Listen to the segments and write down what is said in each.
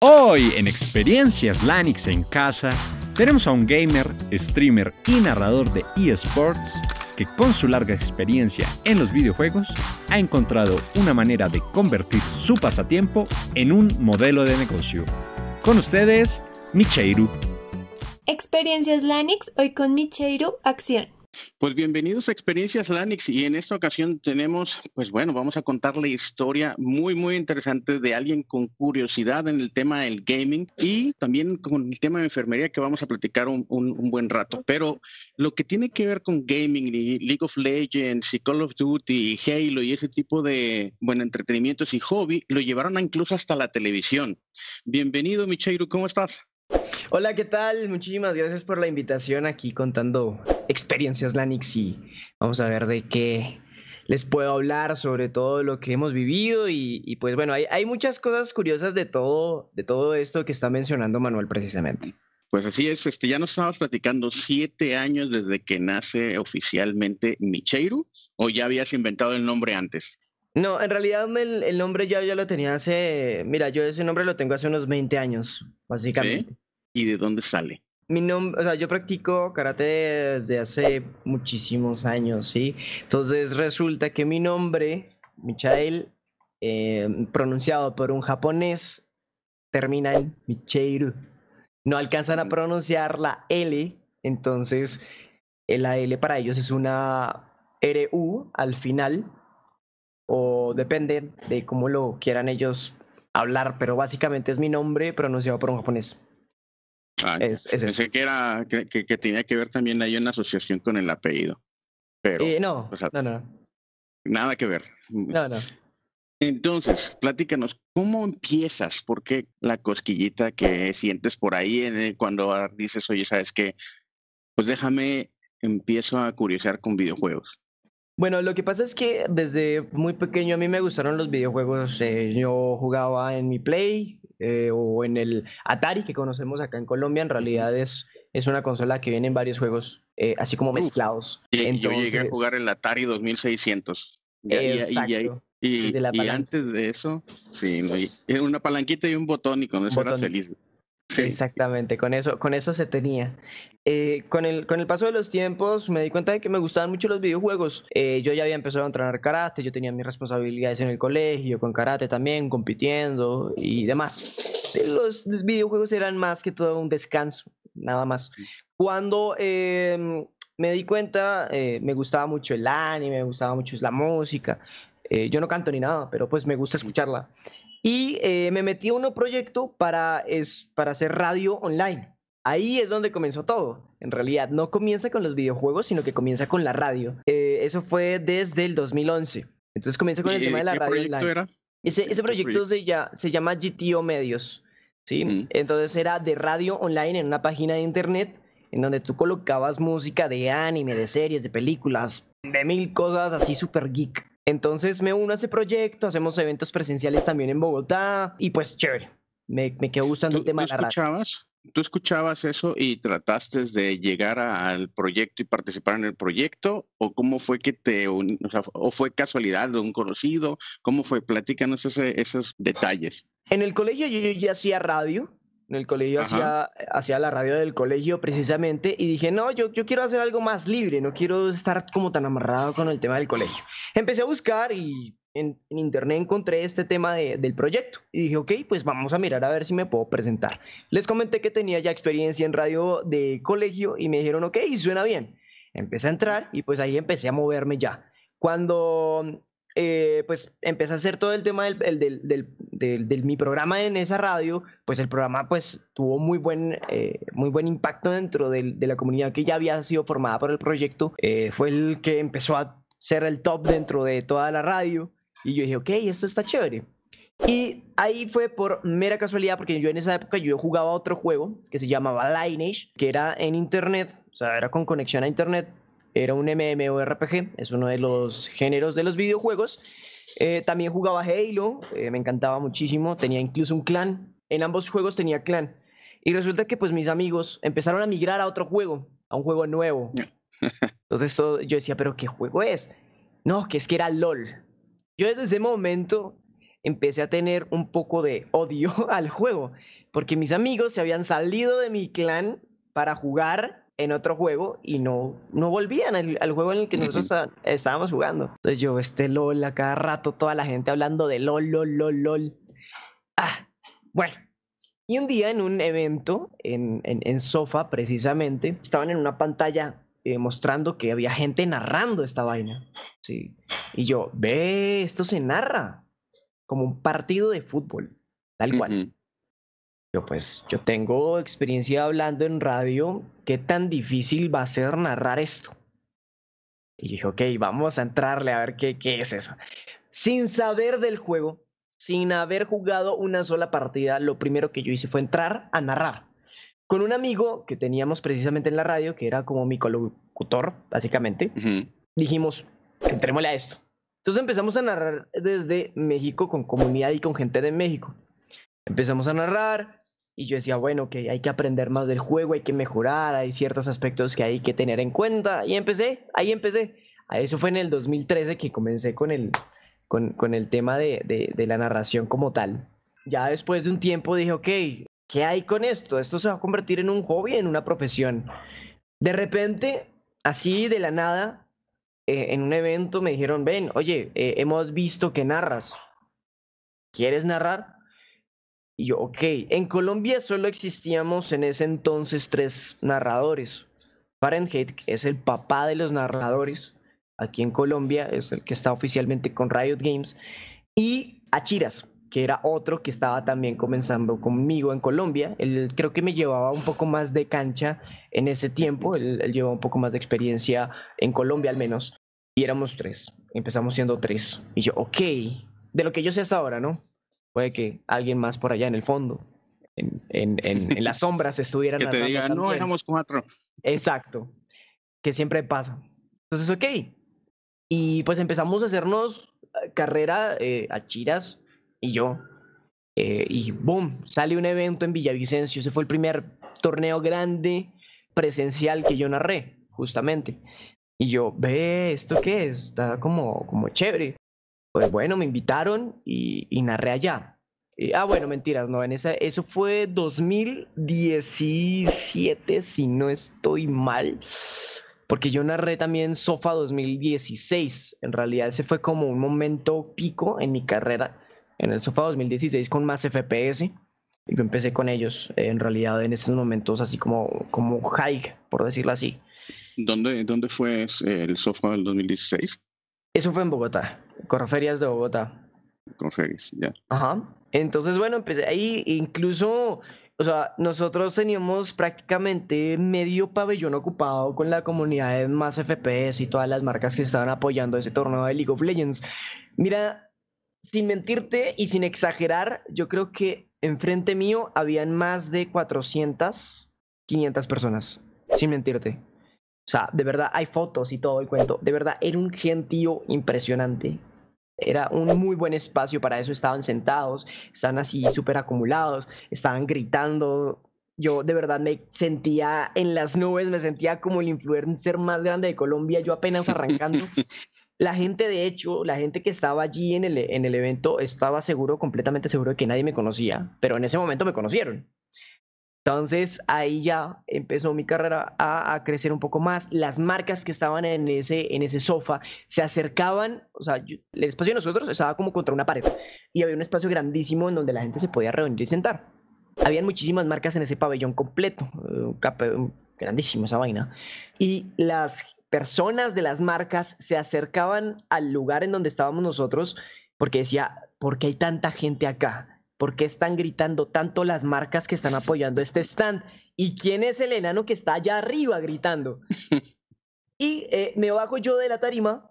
Hoy en Experiencias Lanix en casa tenemos a un gamer, streamer y narrador de eSports que con su larga experiencia en los videojuegos ha encontrado una manera de convertir su pasatiempo en un modelo de negocio. Con ustedes, Micheiru. Experiencias Lanix hoy con Micheiru Acción. Pues bienvenidos a Experiencias Lanix y en esta ocasión tenemos, pues bueno, vamos a contar la historia muy, muy interesante de alguien con curiosidad en el tema del gaming y también con el tema de enfermería que vamos a platicar un, buen rato. Pero lo que tiene que ver con gaming y League of Legends y Call of Duty y Halo y ese tipo de, bueno, entretenimientos y hobby, lo llevaron incluso hasta la televisión. Bienvenido, Micheiru, ¿cómo estás? Hola, ¿qué tal? Muchísimas gracias por la invitación aquí contando experiencias Lanix y vamos a ver de qué les puedo hablar sobre todo lo que hemos vivido y, pues bueno, hay, muchas cosas curiosas de todo, de todo esto que está mencionando Manuel precisamente. Pues así es, este, ya nos estabas platicando siete años desde que nace oficialmente Micheiru o ya habías inventado el nombre antes. No, en realidad el, nombre ya, ya lo tenía hace. Mira, yo ese nombre lo tengo hace unos 20 años, básicamente. ¿Y de dónde sale? Mi nombre, o sea, yo practico karate desde hace muchísimos años, ¿sí? Entonces resulta que mi nombre, Michael, eh, pronunciado por un japonés, termina en Micheiru. No alcanzan a mm. pronunciar la L, entonces la L para ellos es una RU al final depende de cómo lo quieran ellos hablar, pero básicamente es mi nombre pronunciado por un japonés. Ah, es, pensé que, era, que, tenía que ver también ahí una asociación con el apellido. Pero, eh, no, no, no, Nada que ver. No, no. Entonces, platícanos, ¿cómo empiezas? Porque la cosquillita que sientes por ahí cuando dices, oye, sabes que, pues déjame, empiezo a curiosear con videojuegos? Bueno, lo que pasa es que desde muy pequeño a mí me gustaron los videojuegos. Eh, yo jugaba en mi Play eh, o en el Atari que conocemos acá en Colombia. En realidad es, es una consola que viene en varios juegos, eh, así como mezclados. yo llegué a jugar el Atari 2600. y, antes de eso, sí, una palanquita y un botón y con eso era feliz. Exactamente, con eso, con eso se tenía. Eh, con, el, con el paso de los tiempos me di cuenta de que me gustaban mucho los videojuegos. Eh, yo ya había empezado a entrenar karate, yo tenía mis responsabilidades en el colegio, con karate también, compitiendo y demás. Los videojuegos eran más que todo un descanso, nada más. Cuando em, me di cuenta, eh, me gustaba mucho el anime, me gustaba mucho la música. yo no canto ni nada, pero pues me gusta escucharla y eh, me metí a un proyecto para, es, para hacer radio online. Ahí es donde comenzó todo. En realidad, no comienza con los videojuegos, sino que comienza con la radio. Eh, eso fue desde el 2011. Entonces comienza con el tema de la ¿qué radio proyecto Era? Ese, proyecto se, ya, se llama GTO Medios. ¿sí? Mm. Entonces era de radio online en una página de internet en donde tú colocabas música de anime, de series, de películas, de mil cosas así super geek. Entonces me uno a ese proyecto, hacemos eventos presenciales también en Bogotá y pues chévere, me, me quedó gustando el tema de la radio tú escuchabas eso y trataste de llegar al proyecto y participar en el proyecto? ¿O cómo fue que te, o, o fue casualidad de un conocido? ¿Cómo fue? Platícanos esos detalles. En el colegio yo ya hacía radio, en el colegio hacía, hacía, la radio del colegio precisamente y dije, no, yo, yo quiero hacer algo más libre, no quiero estar como tan amarrado con el tema del colegio. Empecé a buscar y en, internet encontré este tema de, del proyecto y dije, ok, pues vamos a mirar a ver si me puedo presentar. Les comenté que tenía ya experiencia en radio de colegio y me dijeron, ok, suena bien. Empecé a entrar y pues ahí empecé a moverme ya. Cuando eh, pues empecé a hacer todo el tema del, del, del, del, mi programa en esa radio, pues el programa pues tuvo muy buen, eh, muy buen impacto dentro de la comunidad que ya había sido formada por el proyecto. Eh, fue el que empezó a ser el top dentro de toda la radio y yo dije, ok, esto está chévere. Y ahí fue por mera casualidad, porque yo en esa época yo jugaba otro juego que se llamaba Lineage, que era en internet, o sea, era con conexión a internet, era un MMORPG, es uno de los géneros de los videojuegos. Eh, también jugaba Halo, eh, me encantaba muchísimo, tenía incluso un clan. En ambos juegos tenía clan. Y resulta que pues mis amigos empezaron a migrar a otro juego, a un juego nuevo. Entonces yo decía, pero ¿qué juego es? No, que es que era LOL. Yo desde ese momento empecé a tener un poco de odio al juego, porque mis amigos se habían salido de mi clan para jugar en otro juego y no, no volvían al, juego en el que nosotros estábamos jugando. Entonces yo, este LOL, a cada rato toda la gente hablando de LOL, LOL, LOL, LOL. Ah, bueno. Y un día en un evento en, en, Sofa, precisamente, estaban en una pantalla eh, mostrando que había gente narrando esta vaina. Sí. Y yo, ve, esto se narra como un partido de fútbol, tal cual. Yo pues, yo tengo experiencia hablando en radio, ¿qué tan difícil va a ser narrar esto? Y dije, ok, vamos a entrarle a ver qué, qué es eso. Sin saber del juego, sin haber jugado una sola partida, lo primero que yo hice fue entrar a narrar. Con un amigo que teníamos precisamente en la radio, que era como mi colocutor, básicamente, dijimos, entrémosle a esto. Entonces empezamos a narrar desde México con comunidad y con gente de México. Empezamos a narrar y yo decía, bueno, que hay que aprender más del juego, hay que mejorar, hay ciertos aspectos que hay que tener en cuenta. Y empecé, ahí empecé. Eso fue en el 2013 que comencé con el, con, el tema de, la narración como tal. Ya después de un tiempo dije, ok, ¿qué hay con esto? Esto se va a convertir en un hobby, en una profesión. De repente, así de la nada, eh, en un evento me dijeron, ven, oye, eh, hemos visto que narras. ¿Quieres narrar? Y yo, ok, en Colombia solo existíamos en ese entonces tres narradores. Fahrenheit es el papá de los narradores aquí en Colombia, es el que está oficialmente con Riot Games, y Achiras, que era otro que estaba también comenzando conmigo en Colombia. Él creo que me llevaba un poco más de cancha en ese tiempo, él, él llevaba un poco más de experiencia en Colombia al menos, y éramos tres, empezamos siendo tres. Y yo, ok, de lo que yo sé hasta ahora, ¿no? puede que alguien más por allá en el fondo, en, las sombras estuviera. que te digan, no, éramos cuatro. Exacto, que siempre pasa. Entonces, ok. Y pues empezamos a hacernos eh, carrera eh, a Chiras y yo. Eh, y boom, sale un evento en Villavicencio. Ese fue el primer torneo grande presencial que yo narré, justamente. Y yo, ve, ¿esto qué es? Está como, como chévere pues bueno, me invitaron y, narré allá. Eh, ah, bueno, mentiras, no, en eso fue 2017, si no estoy mal, porque yo narré también Sofa 2016. En realidad ese fue como un momento pico en mi carrera, en el Sofa 2016 con más FPS. Y Yo empecé con ellos, eh, en realidad, en esos momentos así como, como high, por decirlo así. ¿Dónde, dónde fue eh, el Sofa del 2016? Eso fue en Bogotá. Correferias de Bogotá. Corroferias, ya. Ajá. Entonces, bueno, empecé ahí, incluso, o sea, nosotros teníamos prácticamente medio pabellón ocupado con la comunidad de más FPS y todas las marcas que estaban apoyando ese torneo de League of Legends. Mira, sin mentirte y sin exagerar, yo creo que enfrente mío habían más de 400, 500 personas, sin mentirte. O sea, de verdad, hay fotos y todo el cuento. De verdad, era un gentío impresionante. Era un muy buen espacio para eso. Estaban sentados, estaban así súper acumulados, estaban gritando. Yo de verdad me sentía en las nubes, me sentía como el influencer más grande de Colombia, yo apenas arrancando. La gente, de hecho, la gente que estaba allí en el, en el evento estaba seguro, completamente seguro de que nadie me conocía, pero en ese momento me conocieron. Entonces ahí ya empezó mi carrera a, crecer un poco más. Las marcas que estaban en ese, en ese sofá se acercaban, o sea, el espacio de nosotros estaba como contra una pared y había un espacio grandísimo en donde la gente se podía reunir y sentar. Habían muchísimas marcas en ese pabellón completo, grandísimo esa vaina. Y las personas de las marcas se acercaban al lugar en donde estábamos nosotros porque decía, ¿por qué hay tanta gente acá? ¿Por qué están gritando tanto las marcas que están apoyando este stand? ¿Y quién es el enano que está allá arriba gritando? Y eh, me bajo yo de la tarima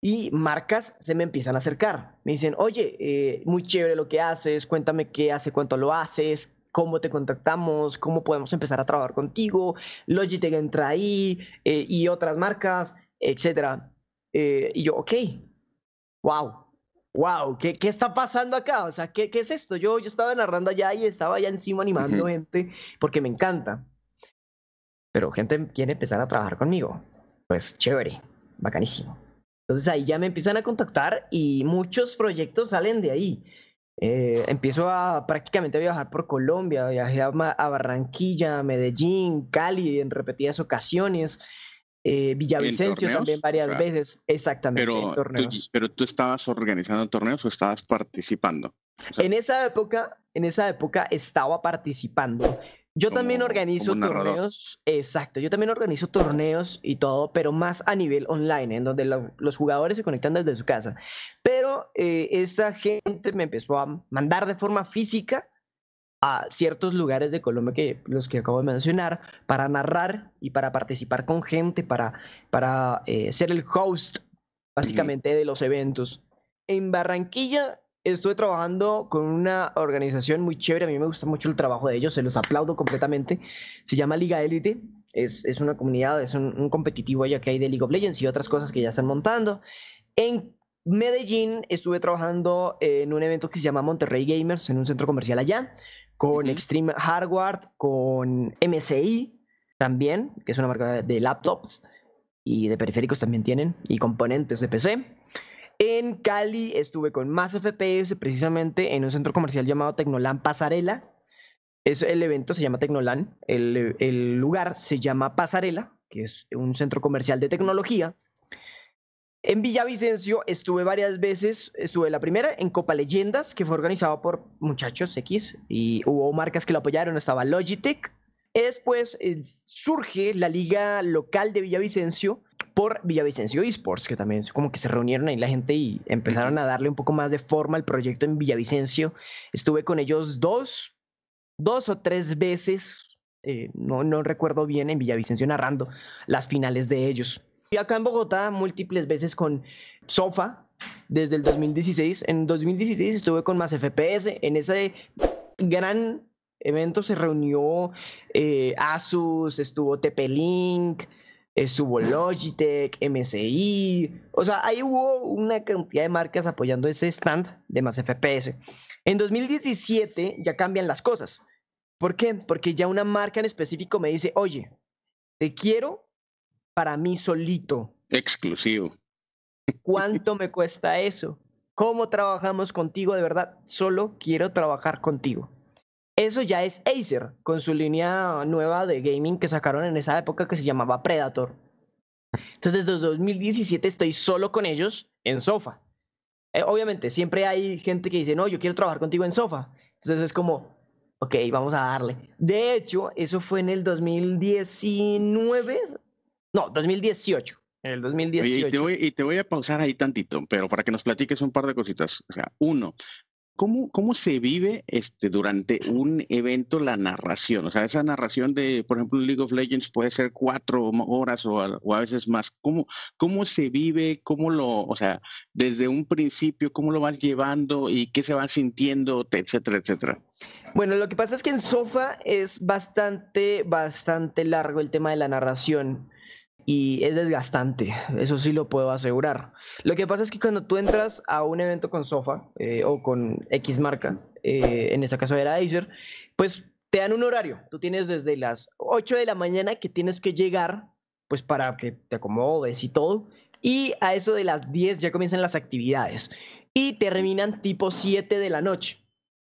y marcas se me empiezan a acercar. Me dicen, oye, eh, muy chévere lo que haces, cuéntame qué hace, cuánto lo haces, cómo te contactamos, cómo podemos empezar a trabajar contigo, Logitech entra ahí eh, y otras marcas, etc. y yo, ok, wow, wow, ¿qué, está pasando acá? O sea, ¿qué, qué es esto? Yo, yo estaba narrando allá y estaba allá encima animando gente porque me encanta. Pero gente quiere empezar a trabajar conmigo. Pues chévere, bacanísimo. Entonces ahí ya me empiezan a contactar y muchos proyectos salen de ahí. Eh, empiezo a prácticamente a viajar por Colombia, viajé a, Barranquilla, Medellín, Cali en repetidas ocasiones. Eh, Villavicencio también varias veces, exactamente. Pero, Tú, pero tú estabas organizando torneos o estabas participando. en esa época, en esa época estaba participando. Yo también organizo torneos, exacto, yo también organizo torneos y todo, pero más a nivel online, en donde los jugadores se conectan desde su casa. Pero eh, esa gente me empezó a mandar de forma física a ciertos lugares de Colombia que los que acabo de mencionar para narrar y para participar con gente, para, para eh, ser el host básicamente de los eventos. En Barranquilla estuve trabajando con una organización muy chévere, a mí me gusta mucho el trabajo de ellos, se los aplaudo completamente, se llama Liga Elite, es, es una comunidad, es un, un competitivo allá que hay de League of Legends y otras cosas que ya están montando. En Medellín estuve trabajando en un evento que se llama Monterrey Gamers, en un centro comercial allá con Extreme Hardware, con MSI también, que es una marca de laptops y de periféricos también tienen, y componentes de PC. En Cali estuve con más FPS, precisamente en un centro comercial llamado Tecnolan Pasarela. Es, el evento se llama Tecnolan, el, el lugar se llama Pasarela, que es un centro comercial de tecnología en Villavicencio estuve varias veces, estuve la primera en Copa Leyendas, que fue organizado por muchachos X, y hubo marcas que lo apoyaron, estaba Logitech. Después surge la liga local de Villavicencio por Villavicencio Esports, que también como que se reunieron ahí la gente y empezaron a darle un poco más de forma al proyecto en Villavicencio. Estuve con ellos dos, dos o tres veces, eh, no, no recuerdo bien, en Villavicencio narrando las finales de ellos acá en Bogotá múltiples veces con Sofa desde el 2016. En 2016 estuve con más FPS. En ese gran evento se reunió eh, Asus, estuvo TP-Link, eh, estuvo Logitech, MSI. O sea, ahí hubo una cantidad de marcas apoyando ese stand de más FPS. En 2017 ya cambian las cosas. ¿Por qué? Porque ya una marca en específico me dice, oye, te quiero para mí solito. Exclusivo. ¿Cuánto me cuesta eso? ¿Cómo trabajamos contigo? De verdad, solo quiero trabajar contigo. Eso ya es Acer, con su línea nueva de gaming que sacaron en esa época que se llamaba Predator. Entonces, desde 2017 estoy solo con ellos en Sofa. Eh, obviamente, siempre hay gente que dice, no, yo quiero trabajar contigo en Sofa. Entonces es como, ok, vamos a darle. De hecho, eso fue en el 2019, no, 2018. En el 2018. y, te voy, y te voy a pausar ahí tantito, pero para que nos platiques un par de cositas. O sea, uno, ¿Cómo, ¿Cómo, se vive este, durante un evento la narración? O sea, esa narración de, por ejemplo, League of Legends puede ser cuatro horas o a, veces más. ¿Cómo, ¿Cómo se vive? ¿Cómo lo, o sea, desde un principio, cómo lo vas llevando y qué se va sintiendo, etcétera, etcétera? Bueno, lo que pasa es que en Sofa es bastante, bastante largo el tema de la narración y es desgastante, eso sí lo puedo asegurar. Lo que pasa es que cuando tú entras a un evento con Sofa eh, o con X marca, eh, en este caso era Acer, pues te dan un horario. Tú tienes desde las 8 de la mañana que tienes que llegar, pues para que te acomodes y todo. Y a eso de las 10 ya comienzan las actividades y terminan tipo 7 de la noche.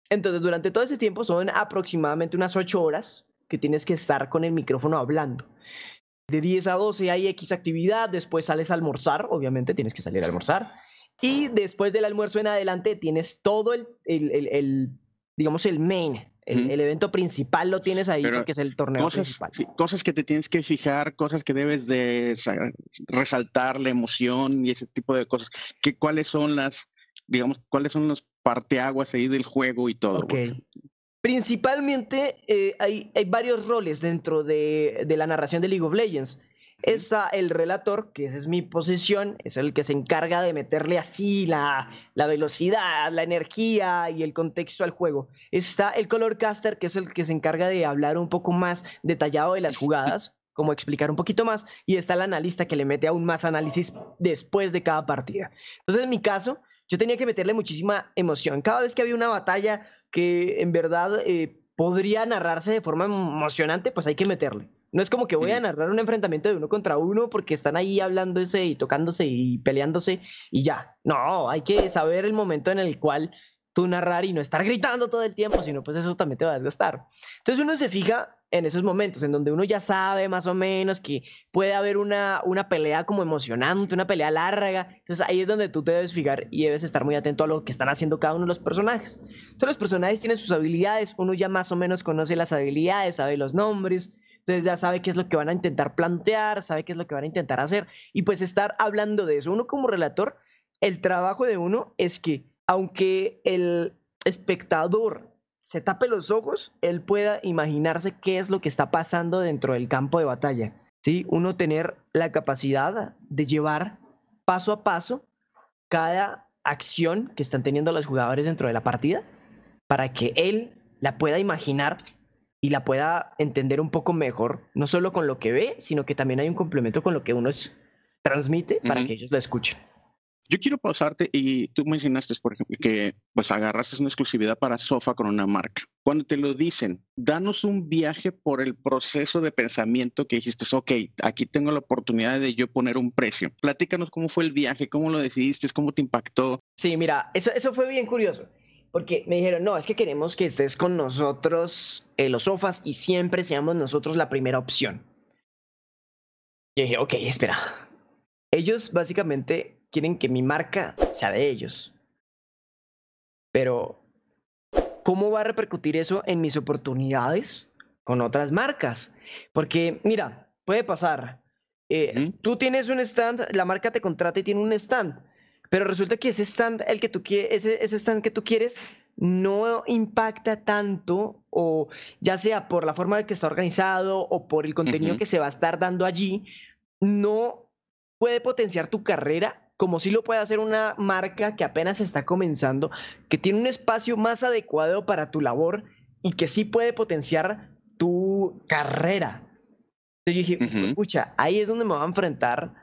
Entonces, durante todo ese tiempo son aproximadamente unas 8 horas que tienes que estar con el micrófono hablando. De 10 a 12 hay X actividad, después sales a almorzar, obviamente tienes que salir a almorzar. Y después del almuerzo en adelante tienes todo el, digamos, el main, el, evento principal lo tienes ahí porque es el torneo cosas, principal. Cosas que te tienes que fijar, cosas que debes de resaltar, la emoción y ese tipo de cosas. que ¿Cuáles son las, digamos, cuáles son los parteaguas ahí del juego y todo? Ok, Principalmente eh, hay, varios roles dentro de, la narración de League of Legends. Está el relator, que esa es mi posición, es el que se encarga de meterle así la, velocidad, la energía y el contexto al juego. Está el color caster, que es el que se encarga de hablar un poco más detallado de las jugadas, como explicar un poquito más. Y está el analista que le mete aún más análisis después de cada partida. Entonces, en mi caso, yo tenía que meterle muchísima emoción. Cada vez que había una batalla, que en verdad eh, podría narrarse de forma emocionante, pues hay que meterle. No es como que voy a narrar un enfrentamiento de uno contra uno porque están ahí hablándose y tocándose y peleándose y ya. No, hay que saber el momento en el cual tú narrar y no estar gritando todo el tiempo, sino pues eso también te va a desgastar. Entonces uno se fija en esos momentos, en donde uno ya sabe más o menos que puede haber una, una pelea como emocionante, una pelea larga. Entonces ahí es donde tú te debes fijar y debes estar muy atento a lo que están haciendo cada uno de los personajes. Entonces los personajes tienen sus habilidades, uno ya más o menos conoce las habilidades, sabe los nombres. Entonces ya sabe qué es lo que van a intentar plantear, sabe qué es lo que van a intentar hacer. Y pues estar hablando de eso, uno como relator, el trabajo de uno es que aunque el espectador se tape los ojos, él pueda imaginarse qué es lo que está pasando dentro del campo de batalla. ¿sí? Uno tener la capacidad de llevar paso a paso cada acción que están teniendo los jugadores dentro de la partida para que él la pueda imaginar y la pueda entender un poco mejor, no solo con lo que ve, sino que también hay un complemento con lo que uno transmite para que ellos la escuchen. Yo quiero pausarte y tú mencionaste, por ejemplo, que pues agarraste una exclusividad para Sofa con una marca. Cuando te lo dicen, danos un viaje por el proceso de pensamiento que dijiste, ok, aquí tengo la oportunidad de yo poner un precio. Platícanos cómo fue el viaje, cómo lo decidiste, cómo te impactó. Sí, mira, eso, fue bien curioso porque me dijeron, no, es que queremos que estés con nosotros en eh, los sofas y siempre seamos nosotros la primera opción. Y dije, ok, espera. Ellos básicamente quieren que mi marca sea de ellos. Pero, ¿cómo va a repercutir eso en mis oportunidades con otras marcas? Porque, mira, puede pasar. Eh, tú tienes un stand, la marca te contrata y tiene un stand, pero resulta que ese stand, el que tú quieres, ese, stand que tú quieres no impacta tanto, o ya sea por la forma de que está organizado o por el contenido que se va a estar dando allí, no puede potenciar tu carrera como si lo puede hacer una marca que apenas está comenzando, que tiene un espacio más adecuado para tu labor y que sí puede potenciar tu carrera. Entonces yo dije, escucha, ahí es donde me voy a enfrentar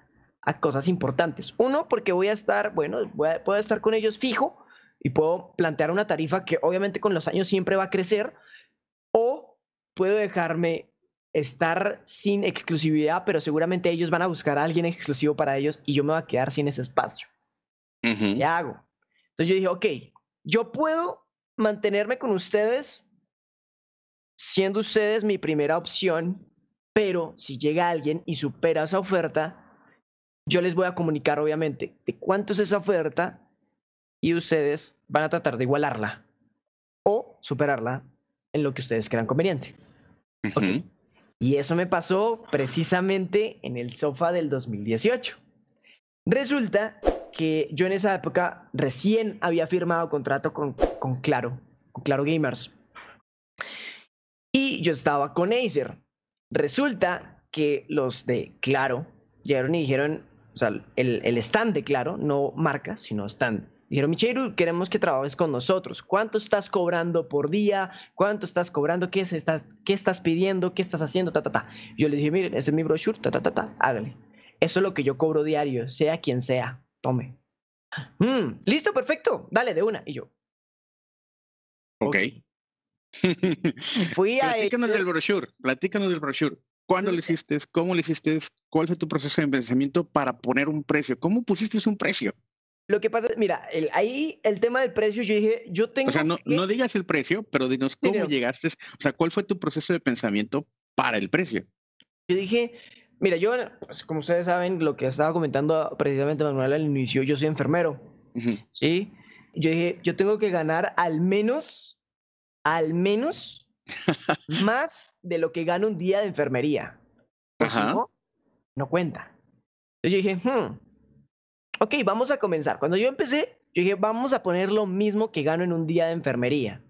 a cosas importantes. Uno, porque voy a estar, bueno, puedo estar con ellos fijo y puedo plantear una tarifa que obviamente con los años siempre va a crecer, o puedo dejarme estar sin exclusividad, pero seguramente ellos van a buscar a alguien exclusivo para ellos y yo me voy a quedar sin ese espacio. ¿Qué hago? Entonces yo dije, ok, yo puedo mantenerme con ustedes siendo ustedes mi primera opción, pero si llega alguien y supera esa oferta, yo les voy a comunicar obviamente de cuánto es esa oferta y ustedes van a tratar de igualarla o superarla en lo que ustedes crean conveniente. Ok. okay. Y eso me pasó precisamente en el sofá del 2018. Resulta que yo en esa época recién había firmado contrato con, Claro, con Claro Gamers. Y yo estaba con Acer. Resulta que los de Claro llegaron y dijeron, o sea, el, el stand de Claro, no marca, sino stand, Dijeron, Micheiru, queremos que trabajes con nosotros. ¿Cuánto estás cobrando por día? ¿Cuánto estás cobrando? ¿Qué estás, qué estás pidiendo? ¿Qué estás haciendo? Ta, Yo le dije, miren, este es mi brochure, ta, hágale. Eso es lo que yo cobro diario, sea quien sea, tome. Mm, listo, perfecto, dale de una. Y yo. Ok. platícanos del brochure, platícanos del brochure. ¿Cuándo lo hiciste? ¿Cómo lo hiciste? ¿Cuál fue tu proceso de pensamiento para poner un precio? ¿Cómo pusiste un precio? Lo que pasa es, mira, el, ahí el tema del precio, yo dije, yo tengo. O sea, no, no digas el precio, pero dinos cómo llegaste. O sea, ¿cuál fue tu proceso de pensamiento para el precio? Yo dije, mira, yo, pues, como ustedes saben, lo que estaba comentando precisamente Manuel al inicio, yo soy enfermero. Sí. Yo dije, yo tengo que ganar al menos, al menos, más de lo que gano un día de enfermería. Ajá. no, no cuenta. Entonces yo dije, hmm, ok, vamos a comenzar. Cuando yo empecé, yo dije, vamos a poner lo mismo que gano en un día de enfermería.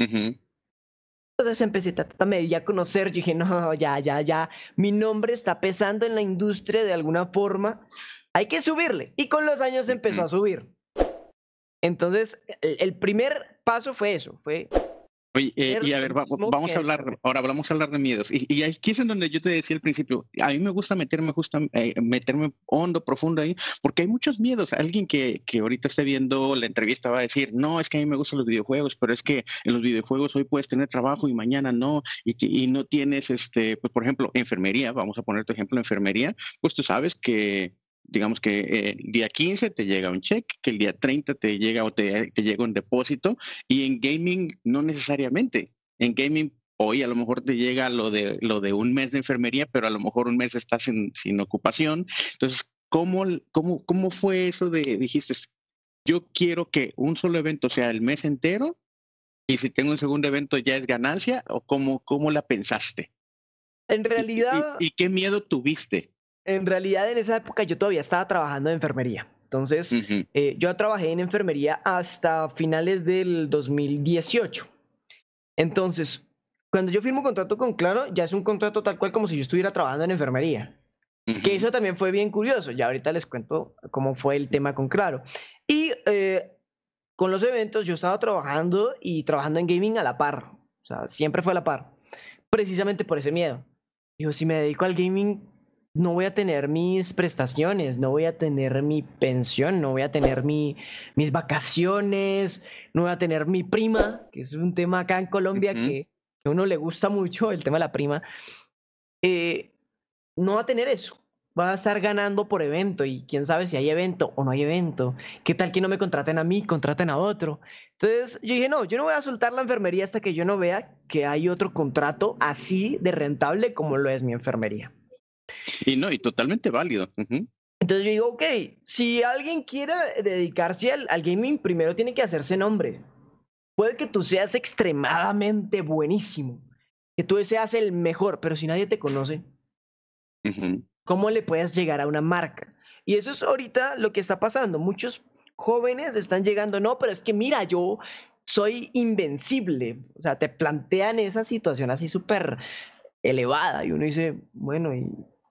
Entonces empecé a di a conocer, yo dije, no, ya, ya, ya, mi nombre está pesando en la industria de alguna forma, hay que subirle. Y con los años empezó a subir. Entonces, el primer paso fue eso, fue Oye, eh, y a ver, vamos a hablar, ahora vamos a hablar de miedos. Y, aquí es en donde yo te decía al principio, a mí me gusta meterme me eh, meterme hondo, profundo ahí, porque hay muchos miedos. Alguien que, que, ahorita esté viendo la entrevista va a decir, no, es que a mí me gustan los videojuegos, pero es que en los videojuegos hoy puedes tener trabajo y mañana no, y, y no tienes, este, pues por ejemplo, enfermería, vamos a poner tu ejemplo, enfermería, pues tú sabes que digamos que eh, el día 15 te llega un cheque, que el día 30 te llega o te, llega un depósito, y en gaming no necesariamente. En gaming hoy a lo mejor te llega lo de, lo de un mes de enfermería, pero a lo mejor un mes estás sin, ocupación. Entonces, ¿cómo, cómo, cómo fue eso de, dijiste, yo quiero que un solo evento sea el mes entero y si tengo un segundo evento ya es ganancia o cómo, cómo la pensaste? En realidad... y qué miedo tuviste? en realidad en esa época yo todavía estaba trabajando en enfermería. Entonces, eh, yo trabajé en enfermería hasta finales del 2018. Entonces, cuando yo firmo contrato con Claro, ya es un contrato tal cual como si yo estuviera trabajando en enfermería. Que eso también fue bien curioso. Ya ahorita les cuento cómo fue el tema con Claro. Y eh, con los eventos yo estaba trabajando y trabajando en gaming a la par. O sea, siempre fue a la par. Precisamente por ese miedo. Digo, si me dedico al gaming, no voy a tener mis prestaciones, no voy a tener mi pensión, no voy a tener mis vacaciones, no voy a tener mi prima, que es un tema acá en Colombia que, a uno le gusta mucho, el tema de la prima. Eh, no va a tener eso. Va a estar ganando por evento y quién sabe si hay evento o no hay evento. ¿Qué tal que no me contraten a mí, contraten a otro? Entonces yo dije, no, yo no voy a soltar la enfermería hasta que yo no vea que hay otro contrato así de rentable como lo es mi enfermería. Y no, y totalmente válido. Entonces yo digo, ok, si alguien quiere dedicarse al, gaming, primero tiene que hacerse nombre. Puede que tú seas extremadamente buenísimo, que tú seas el mejor, pero si nadie te conoce, ¿cómo le puedes llegar a una marca? Y eso es ahorita lo que está pasando. Muchos jóvenes están llegando, no, pero es que mira, yo soy invencible. O sea, te plantean esa situación así súper elevada y uno dice, bueno, ¿y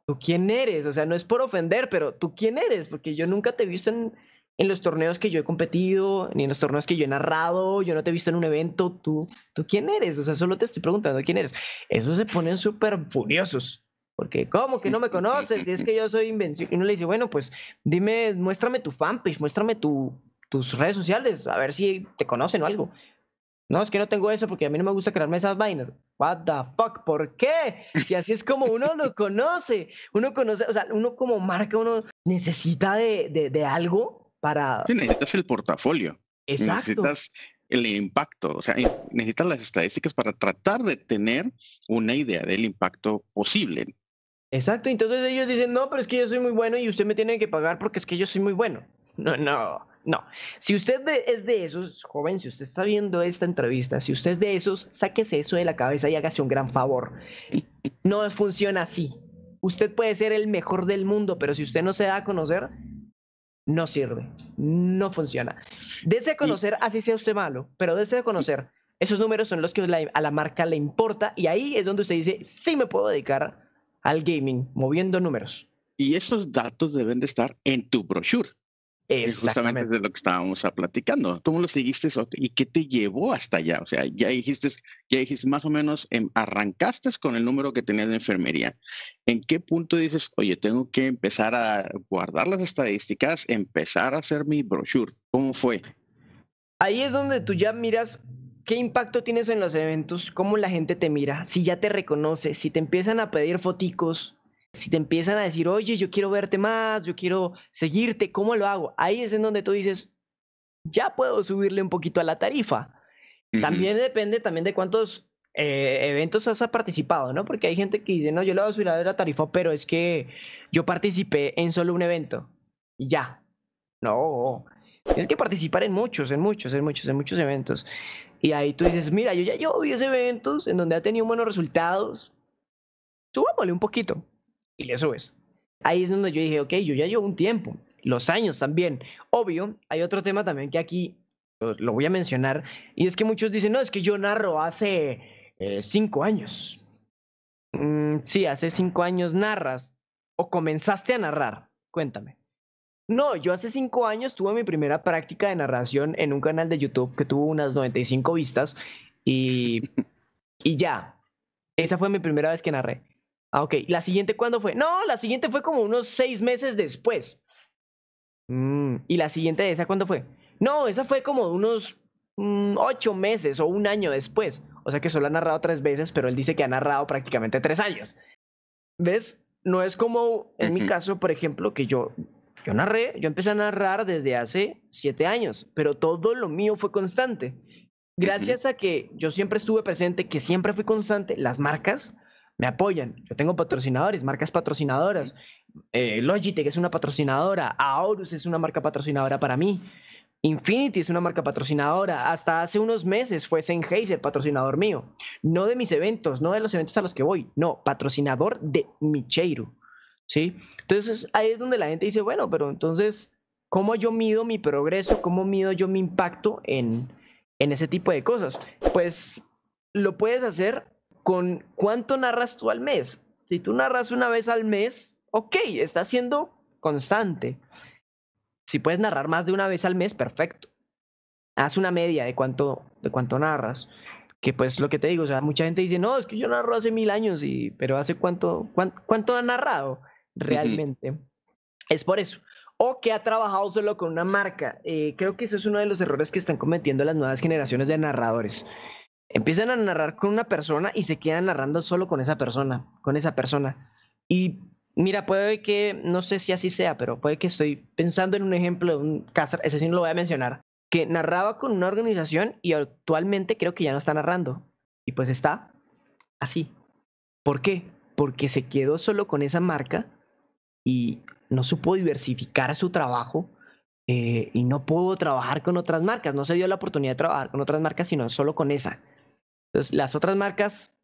¿tú quién eres? O sea, no es por ofender, pero ¿tú quién eres? Porque yo nunca te he visto en, en los torneos que yo he competido, ni en los torneos que yo he narrado, yo no te he visto en un evento, tú, ¿tú quién eres? O sea, solo te estoy preguntando quién eres. Eso se ponen súper furiosos. Porque, ¿cómo que no me conoces? Si es que yo soy invención. Y uno le dice, bueno, pues dime, muéstrame tu fanpage, muéstrame tus redes sociales, a ver si te conocen o algo. No, es que no tengo eso porque a mí no me gusta crearme esas vainas what the fuck, ¿por qué? Si así es como uno lo conoce, uno conoce, o sea, uno como marca, uno necesita de, de algo para... Sí, necesitas el portafolio. Exacto. Necesitas el impacto, o sea, necesitas las estadísticas para tratar de tener una idea del impacto posible. Exacto, entonces ellos dicen, no, pero es que yo soy muy bueno y usted me tiene que pagar porque es que yo soy muy bueno. No, no, no. Si usted es de esos, joven, si usted está viendo esta entrevista, si usted es de esos, sáquese eso de la cabeza y hágase un gran favor. No funciona así. Usted puede ser el mejor del mundo, pero si usted no se da a conocer, no sirve. No funciona. Desea conocer, así sea usted malo, pero desea conocer. Esos números son los que a la marca le importa y ahí es donde usted dice, sí me puedo dedicar al gaming, moviendo números. Y esos datos deben de estar en tu brochure. Exactamente. justamente de lo que estábamos platicando. ¿Cómo lo seguiste y qué te llevó hasta allá? O sea, ya dijiste, ya más o menos, arrancaste con el número que tenías de enfermería. ¿En qué punto dices, oye, tengo que empezar a guardar las estadísticas, empezar a hacer mi brochure? ¿Cómo fue? Ahí es donde tú ya miras qué impacto tienes en los eventos, cómo la gente te mira, si ya te reconoce, si te empiezan a pedir foticos, si te empiezan a decir, oye, yo quiero verte más, yo quiero seguirte, ¿cómo lo hago? Ahí es en donde tú dices, ya puedo subirle un poquito a la tarifa. También depende también de cuántos eh, eventos has participado, ¿no? Porque hay gente que dice, no, yo le voy a subir a la tarifa, pero es que yo participé en solo un evento y ya. No, tienes que participar en muchos, en muchos, en muchos, en muchos eventos. Y ahí tú dices, mira, yo ya llevo 10 eventos en donde ha tenido buenos resultados, subámosle un poquito y le subes. Ahí es donde yo dije, ok, yo ya llevo un tiempo, los años también. Obvio, hay otro tema también que aquí pues, lo voy a mencionar, y es que muchos dicen, no, es que yo narro hace eh, cinco años. Mm, sí, hace cinco años narras o comenzaste a narrar, cuéntame. No, yo hace cinco años tuve mi primera práctica de narración en un canal de YouTube que tuvo unas 95 vistas y, y ya. Esa fue mi primera vez que narré. Ah, ok. ¿La siguiente cuándo fue? No, la siguiente fue como unos seis meses después. Mm. ¿Y la siguiente de esa cuándo fue? No, esa fue como unos mm, ocho meses o un año después. O sea que solo ha narrado tres veces, pero él dice que ha narrado prácticamente tres años. ¿Ves? No es como en mi caso, por ejemplo, que yo, yo narré, yo empecé a narrar desde hace siete años, pero todo lo mío fue constante. Gracias a que yo siempre estuve presente, que siempre fui constante, las marcas me apoyan. Yo tengo patrocinadores, marcas patrocinadoras. Eh, Logitech es una patrocinadora, Aorus es una marca patrocinadora para mí. Infinity es una marca patrocinadora. Hasta hace unos meses fue Sennheiser patrocinador mío. No de mis eventos, no de los eventos a los que voy. No, patrocinador de Micheiro. ¿Sí? Entonces ahí es donde la gente dice, bueno, pero entonces, ¿cómo yo mido mi progreso? ¿Cómo mido yo mi impacto en, en ese tipo de cosas? Pues lo puedes hacer con cuánto narras tú al mes. Si tú narras una vez al mes, ok, está siendo constante. Si puedes narrar más de una vez al mes, perfecto. Haz una media de cuánto, de cuánto narras. Que pues lo que te digo, o sea, mucha gente dice, no, es que yo narro hace mil años, y, pero ¿hace cuánto, cuánto, ha narrado realmente? Es por eso. O que ha trabajado solo con una marca. Eh, creo que eso es uno de los errores que están cometiendo las nuevas generaciones de narradores. Empiezan a narrar con una persona y se quedan narrando solo con esa persona, con esa persona. Y mira, puede que, no sé si así sea, pero puede que estoy pensando en un ejemplo de un caster, ese sí no lo voy a mencionar, que narraba con una organización y actualmente creo que ya no está narrando. Y pues está así. ¿Por qué? Porque se quedó solo con esa marca y no supo diversificar su trabajo eh, y no pudo trabajar con otras marcas. No se dio la oportunidad de trabajar con otras marcas, sino solo con esa. Entonces, las otras marcas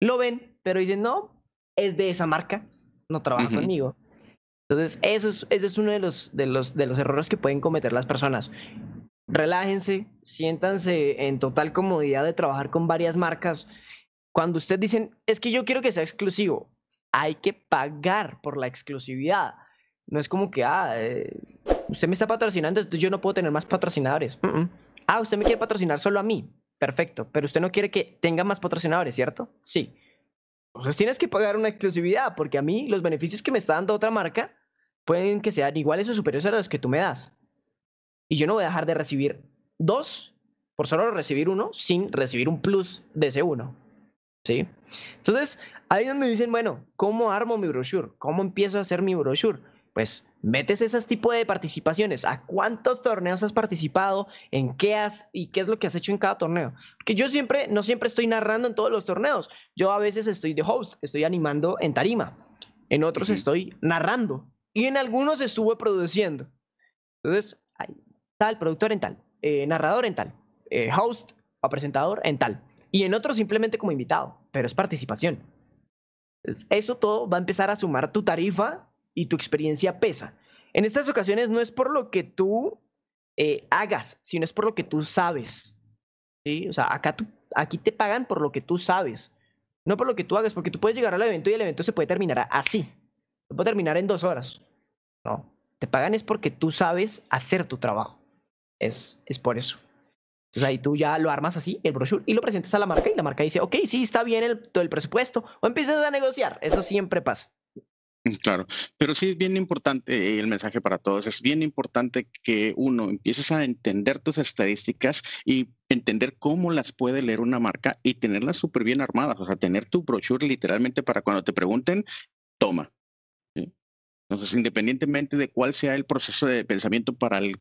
lo ven, pero dicen, no, es de esa marca, no trabaja conmigo. Entonces, eso es, es uno de los, de, los, de los errores que pueden cometer las personas. Relájense, siéntanse en total comodidad de trabajar con varias marcas. Cuando ustedes dicen, es que yo quiero que sea exclusivo, hay que pagar por la exclusividad. No es como que, ah, eh, usted me está patrocinando, entonces yo no puedo tener más patrocinadores. Mm, mm. Ah, usted me quiere patrocinar solo a mí. Perfecto, pero usted no quiere que tenga más patrocinadores, ¿cierto? Sí. pues tienes que pagar una exclusividad, porque a mí los beneficios que me está dando otra marca pueden que sean iguales o superiores a los que tú me das. Y yo no voy a dejar de recibir dos por solo recibir uno sin recibir un plus de ese uno. ¿Sí? Entonces, ahí es donde dicen, bueno, ¿cómo armo mi brochure? ¿Cómo empiezo a hacer mi brochure? Pues metes ese tipo de participaciones, a cuántos torneos has participado, en qué has y qué es lo que has hecho en cada torneo. que yo siempre, no siempre estoy narrando en todos los torneos. Yo a veces estoy de host, estoy animando en tarima. En otros estoy narrando. Y en algunos estuve produciendo. Entonces, tal, productor en tal, eh, narrador en tal, eh, host o presentador en tal. Y en otros simplemente como invitado, pero es participación. Eso todo va a empezar a sumar tu tarifa y tu experiencia pesa. En estas ocasiones no es por lo que tú eh, hagas, sino es por lo que tú sabes. ¿sí? O sea, acá tú, aquí te pagan por lo que tú sabes, no por lo que tú hagas, porque tú puedes llegar al evento y el evento se puede terminar así. Se puede terminar en dos horas. No, te pagan es porque tú sabes hacer tu trabajo. Es, es por eso. Entonces ahí tú ya lo armas así, el brochure, y lo presentas a la marca y la marca dice, ok, sí, está bien el, todo el presupuesto, o empiezas a negociar. Eso siempre pasa. Mm, claro, pero sí es bien importante eh, el mensaje para todos. Es bien importante que uno empieces a entender tus estadísticas y entender cómo las puede leer una marca y tenerlas súper bien armadas. O sea, tener tu brochure literalmente para cuando te pregunten, toma. Entonces, independientemente de cuál sea el proceso de pensamiento para el,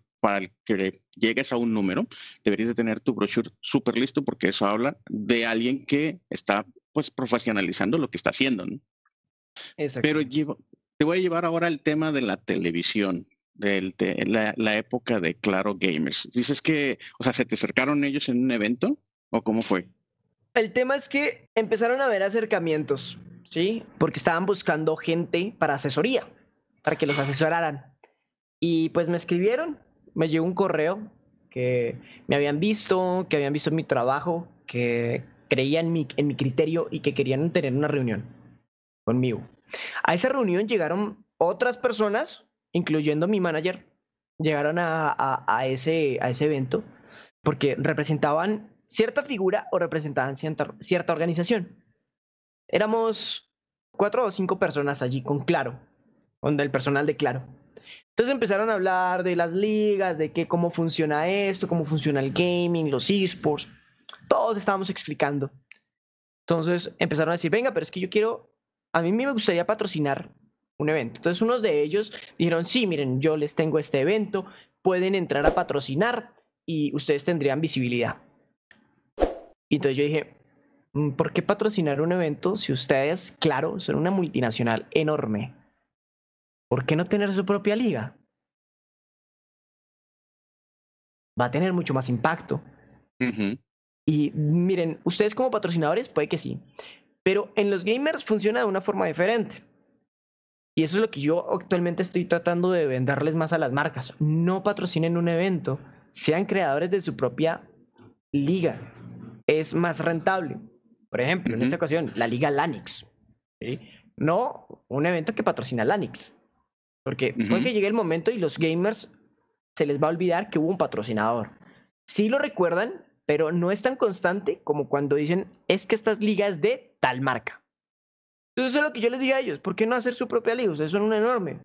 que llegues a un número, deberías de tener tu brochure súper listo porque eso habla de alguien que está pues profesionalizando lo que está haciendo, ¿no? Pero te voy a llevar ahora al tema de la televisión, de la, época de Claro Gamers. Dices que, o sea, ¿se te acercaron ellos en un evento o cómo fue? El tema es que empezaron a haber acercamientos, ¿sí? Porque estaban buscando gente para asesoría, para que los asesoraran. Y pues me escribieron, me llegó un correo que me habían visto, que habían visto mi trabajo, que creían en mi, en mi criterio y que querían tener una reunión conmigo. A esa reunión llegaron otras personas, incluyendo mi manager, llegaron a, ese, a ese evento porque representaban cierta figura o representaban cierta, cierta organización. Éramos cuatro o cinco personas allí con Claro, con el personal de Claro. Entonces empezaron a hablar de las ligas, de qué, cómo funciona esto, cómo funciona el gaming, los esports. Todos estábamos explicando. Entonces empezaron a decir, venga, pero es que yo quiero a mí me gustaría patrocinar un evento. Entonces unos de ellos dijeron, sí, miren, yo les tengo este evento, pueden entrar a patrocinar y ustedes tendrían visibilidad. Y entonces yo dije, mm, ¿por qué patrocinar un evento si ustedes, claro, son una multinacional enorme? ¿Por qué no tener su propia liga? Va a tener mucho más impacto. Y miren, ustedes como patrocinadores puede que sí, pero en los gamers funciona de una forma diferente. Y eso es lo que yo actualmente estoy tratando de venderles más a las marcas. No patrocinen un evento, sean creadores de su propia liga. Es más rentable. Por ejemplo, en esta ocasión, la liga Lanix. No un evento que patrocina Lanix. Porque puede que llegue el momento y los gamers se les va a olvidar que hubo un patrocinador. Sí lo recuerdan, pero no es tan constante como cuando dicen, es que estas ligas de tal marca. Entonces, eso es lo que yo les digo a ellos. ¿Por qué no hacer su propia liga? Ustedes son un enorme.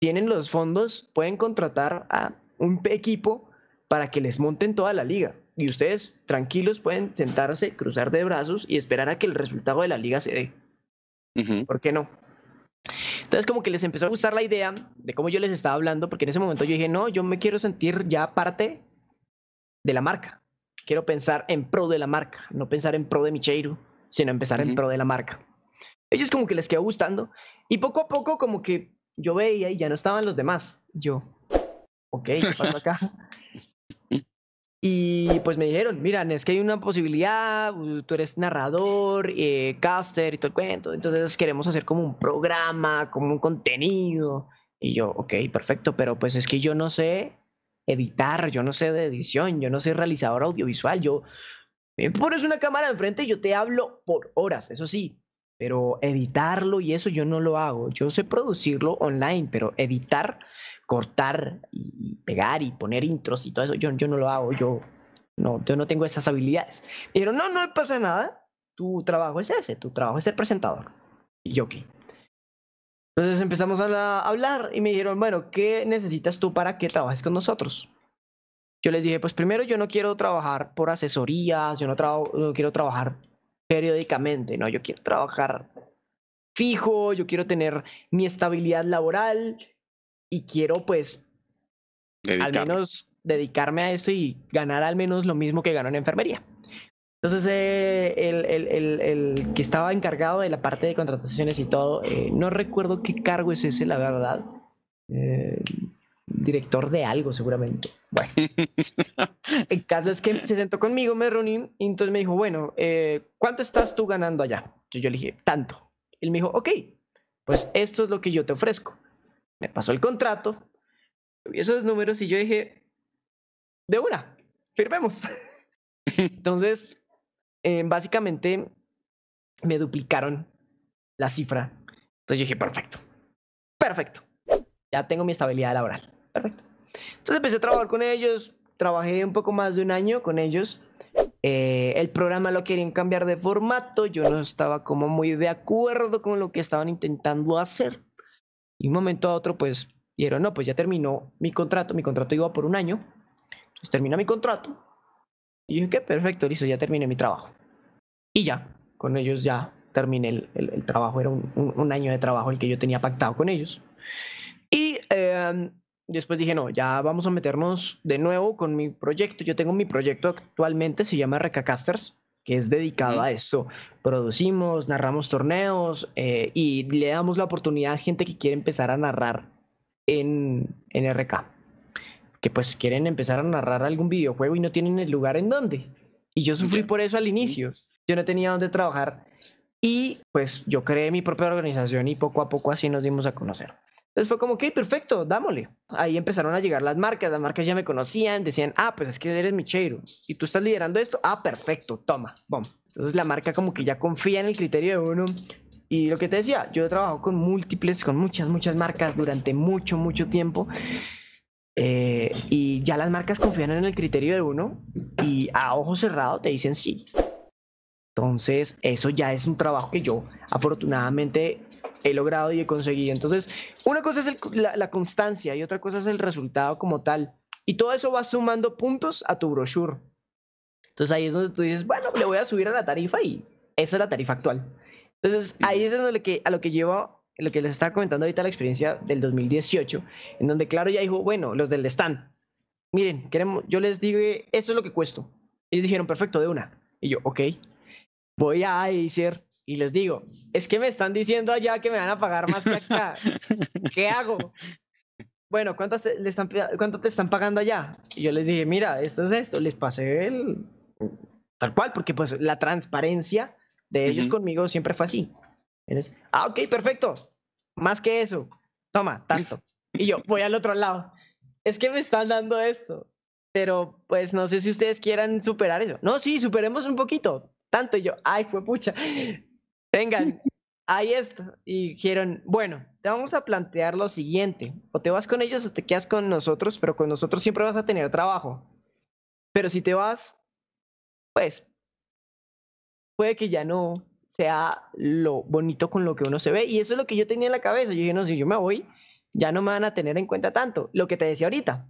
Tienen los fondos, pueden contratar a un equipo para que les monten toda la liga. Y ustedes tranquilos pueden sentarse, cruzar de brazos y esperar a que el resultado de la liga se dé. ¿Por qué no? Entonces como que les empezó a gustar la idea de cómo yo les estaba hablando, porque en ese momento yo dije, no, yo me quiero sentir ya parte de la marca. Quiero pensar en pro de la marca, no pensar en pro de Micheiro sino empezar el pro de la marca. Ellos como que les quedó gustando y poco a poco como que yo veía y ya no estaban los demás. Yo, ok, ¿qué pasa acá? Y pues me dijeron, miran, es que hay una posibilidad, tú eres narrador, eh, caster y todo el cuento, entonces queremos hacer como un programa, como un contenido. Y yo, ok, perfecto, pero pues es que yo no sé editar, yo no sé de edición, yo no sé realizador audiovisual, yo, me eh, pones una cámara enfrente y yo te hablo por horas, eso sí. Pero editarlo y eso yo no lo hago. Yo sé producirlo online, pero editar, cortar y pegar y poner intros y todo eso, yo, yo no lo hago. Yo no, yo no tengo esas habilidades. Pero no, no pasa nada. Tu trabajo es ese, tu trabajo es ser presentador. Y yo qué. Entonces empezamos a hablar y me dijeron, bueno, ¿qué necesitas tú para que trabajes con nosotros? yo les dije, pues primero yo no quiero trabajar por asesorías, yo no, quiero trabajar periódicamente, no, yo quiero trabajar fijo, yo quiero tener mi estabilidad laboral y quiero pues al menos dedicarme a eso y ganar al menos lo mismo que ganó en enfermería. Entonces, eh, el, el, el, el, que estaba encargado de la parte de contrataciones y todo, eh, no recuerdo qué cargo es ese, la verdad. Eh, director de algo seguramente. Bueno, el caso es que se sentó conmigo, me reuní y entonces me dijo, bueno, eh, ¿cuánto estás tú ganando allá? Yo, le dije, tanto. Él me dijo, ok, pues esto es lo que yo te ofrezco. Me pasó el contrato, esos números y yo dije, de una, firmemos. entonces, eh, básicamente me duplicaron la cifra. Entonces yo dije, perfecto, perfecto. Ya tengo mi estabilidad laboral perfecto. Entonces empecé a trabajar con ellos, trabajé un poco más de un año con ellos. Eh, el programa lo querían cambiar de formato, yo no estaba como muy de acuerdo con lo que estaban intentando hacer. Y un momento a otro, pues, dijeron, no, pues ya terminó mi contrato, mi contrato iba por un año, entonces termina mi contrato. Y dije, que perfecto, listo, ya terminé mi trabajo. Y ya, con ellos ya terminé el, el, trabajo, era un, un, año de trabajo el que yo tenía pactado con ellos. Y em, después dije, no, ya vamos a meternos de nuevo con mi proyecto. Yo tengo mi proyecto actualmente, se llama Recacasters, que es dedicado a eso. Producimos, narramos torneos eh, y le damos la oportunidad a gente que quiere empezar a narrar en, en RK. Que pues quieren empezar a narrar algún videojuego y no tienen el lugar en donde. Y yo sufrí por eso al inicio. Yo no tenía dónde trabajar. Y pues yo creé mi propia organización y poco a poco así nos dimos a conocer. Entonces fue como, ok, perfecto, dámole Ahí empezaron a llegar las marcas, las marcas ya me conocían, decían, ah, pues es que eres mi y tú estás liderando esto, ah, perfecto, toma, bom. Entonces la marca como que ya confía en el criterio de uno. Y lo que te decía, yo he trabajado con múltiples, con muchas, muchas marcas durante mucho, mucho tiempo. Eh, y ya las marcas confían en el criterio de uno y a ojo cerrado te dicen sí. Entonces, eso ya es un trabajo que yo afortunadamente he logrado y he conseguido. Entonces, una cosa es la, constancia y otra cosa es el resultado como tal. Y todo eso va sumando puntos a tu brochure. Entonces ahí es donde tú dices, bueno, le voy a subir a la tarifa y esa es la tarifa actual. Entonces ahí es donde a lo que llevo, lo que les estaba comentando ahorita la experiencia del 2018, en donde claro ya dijo, bueno, los del stand, miren, queremos, yo les digo, eso es lo que cuesto. Ellos dijeron, perfecto, de una. Y yo, ok voy a decir y les digo, es que me están diciendo allá que me van a pagar más que acá. ¿Qué hago? Bueno, ¿cuánto, están, ¿cuánto te están pagando allá? Y yo les dije, mira, esto es esto. Les pasé el... Tal cual, porque pues la transparencia de ellos conmigo siempre fue así. Eres, ah, ok, perfecto. Más que eso. Toma, tanto. Y yo voy al otro lado. Es que me están dando esto. Pero pues no sé si ustedes quieran superar eso. No, sí, superemos un poquito tanto. yo, ay, fue pucha. Vengan, ahí está. Y dijeron, bueno, te vamos a plantear lo siguiente. O te vas con ellos o te quedas con nosotros, pero con nosotros siempre vas a tener trabajo. Pero si te vas, pues puede que ya no sea lo bonito con lo que uno se ve. Y eso es lo que yo tenía en la cabeza. Yo dije, no, si yo me voy, ya no me van a tener en cuenta tanto. Lo que te decía ahorita,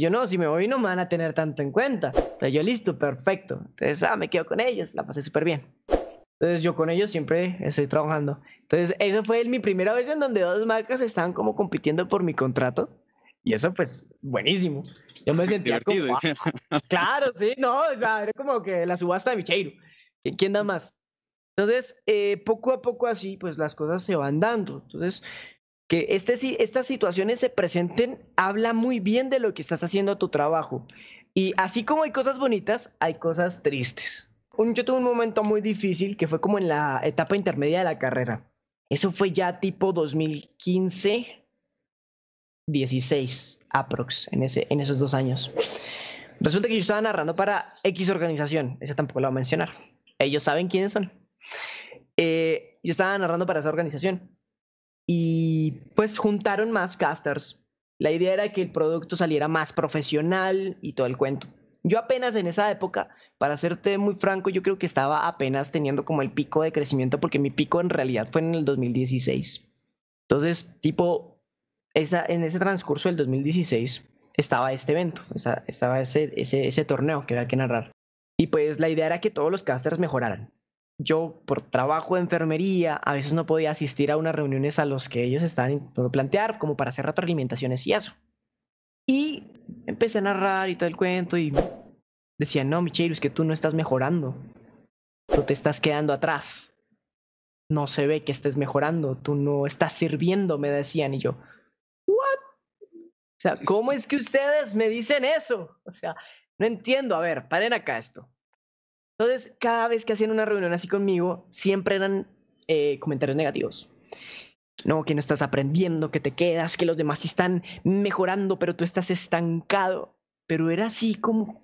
yo, no, si me voy no me van a tener tanto en cuenta. Entonces yo, listo, perfecto. Entonces, ah, me quedo con ellos, la pasé súper bien. Entonces yo con ellos siempre estoy trabajando. Entonces eso fue mi primera vez en donde dos marcas estaban como compitiendo por mi contrato. Y eso pues buenísimo. Yo me sentía como... Ah, claro, sí, no, era como que la subasta de Micheiro. ¿Quién da más? Entonces, eh, poco a poco así, pues las cosas se van dando. Entonces, que este, estas situaciones se presenten habla muy bien de lo que estás haciendo tu trabajo. Y así como hay cosas bonitas, hay cosas tristes. Yo tuve un momento muy difícil que fue como en la etapa intermedia de la carrera. Eso fue ya tipo 2015, 16 aprox, en, ese, en esos dos años. Resulta que yo estaba narrando para X organización, esa tampoco la voy a mencionar. Ellos saben quiénes son. Eh, yo estaba narrando para esa organización y pues juntaron más casters. La idea era que el producto saliera más profesional y todo el cuento. Yo apenas en esa época, para serte muy franco, yo creo que estaba apenas teniendo como el pico de crecimiento porque mi pico en realidad fue en el 2016. Entonces, tipo, esa, en ese transcurso del 2016 estaba este evento, estaba ese, ese, ese torneo que había que narrar. Y pues la idea era que todos los casters mejoraran yo por trabajo de enfermería a veces no podía asistir a unas reuniones a los que ellos estaban por plantear, como para hacer alimentaciones y eso. Y empecé a narrar y todo el cuento y decían, no, Michelle, es que tú no estás mejorando, tú te estás quedando atrás, no se ve que estés mejorando, tú no estás sirviendo, me decían y yo, ¿what? O sea, ¿cómo es que ustedes me dicen eso? O sea, no entiendo, a ver, paren acá esto. Entonces, cada vez que hacían una reunión así conmigo, siempre eran eh, comentarios negativos. No, que no estás aprendiendo, que te quedas, que los demás están mejorando, pero tú estás estancado. Pero era así como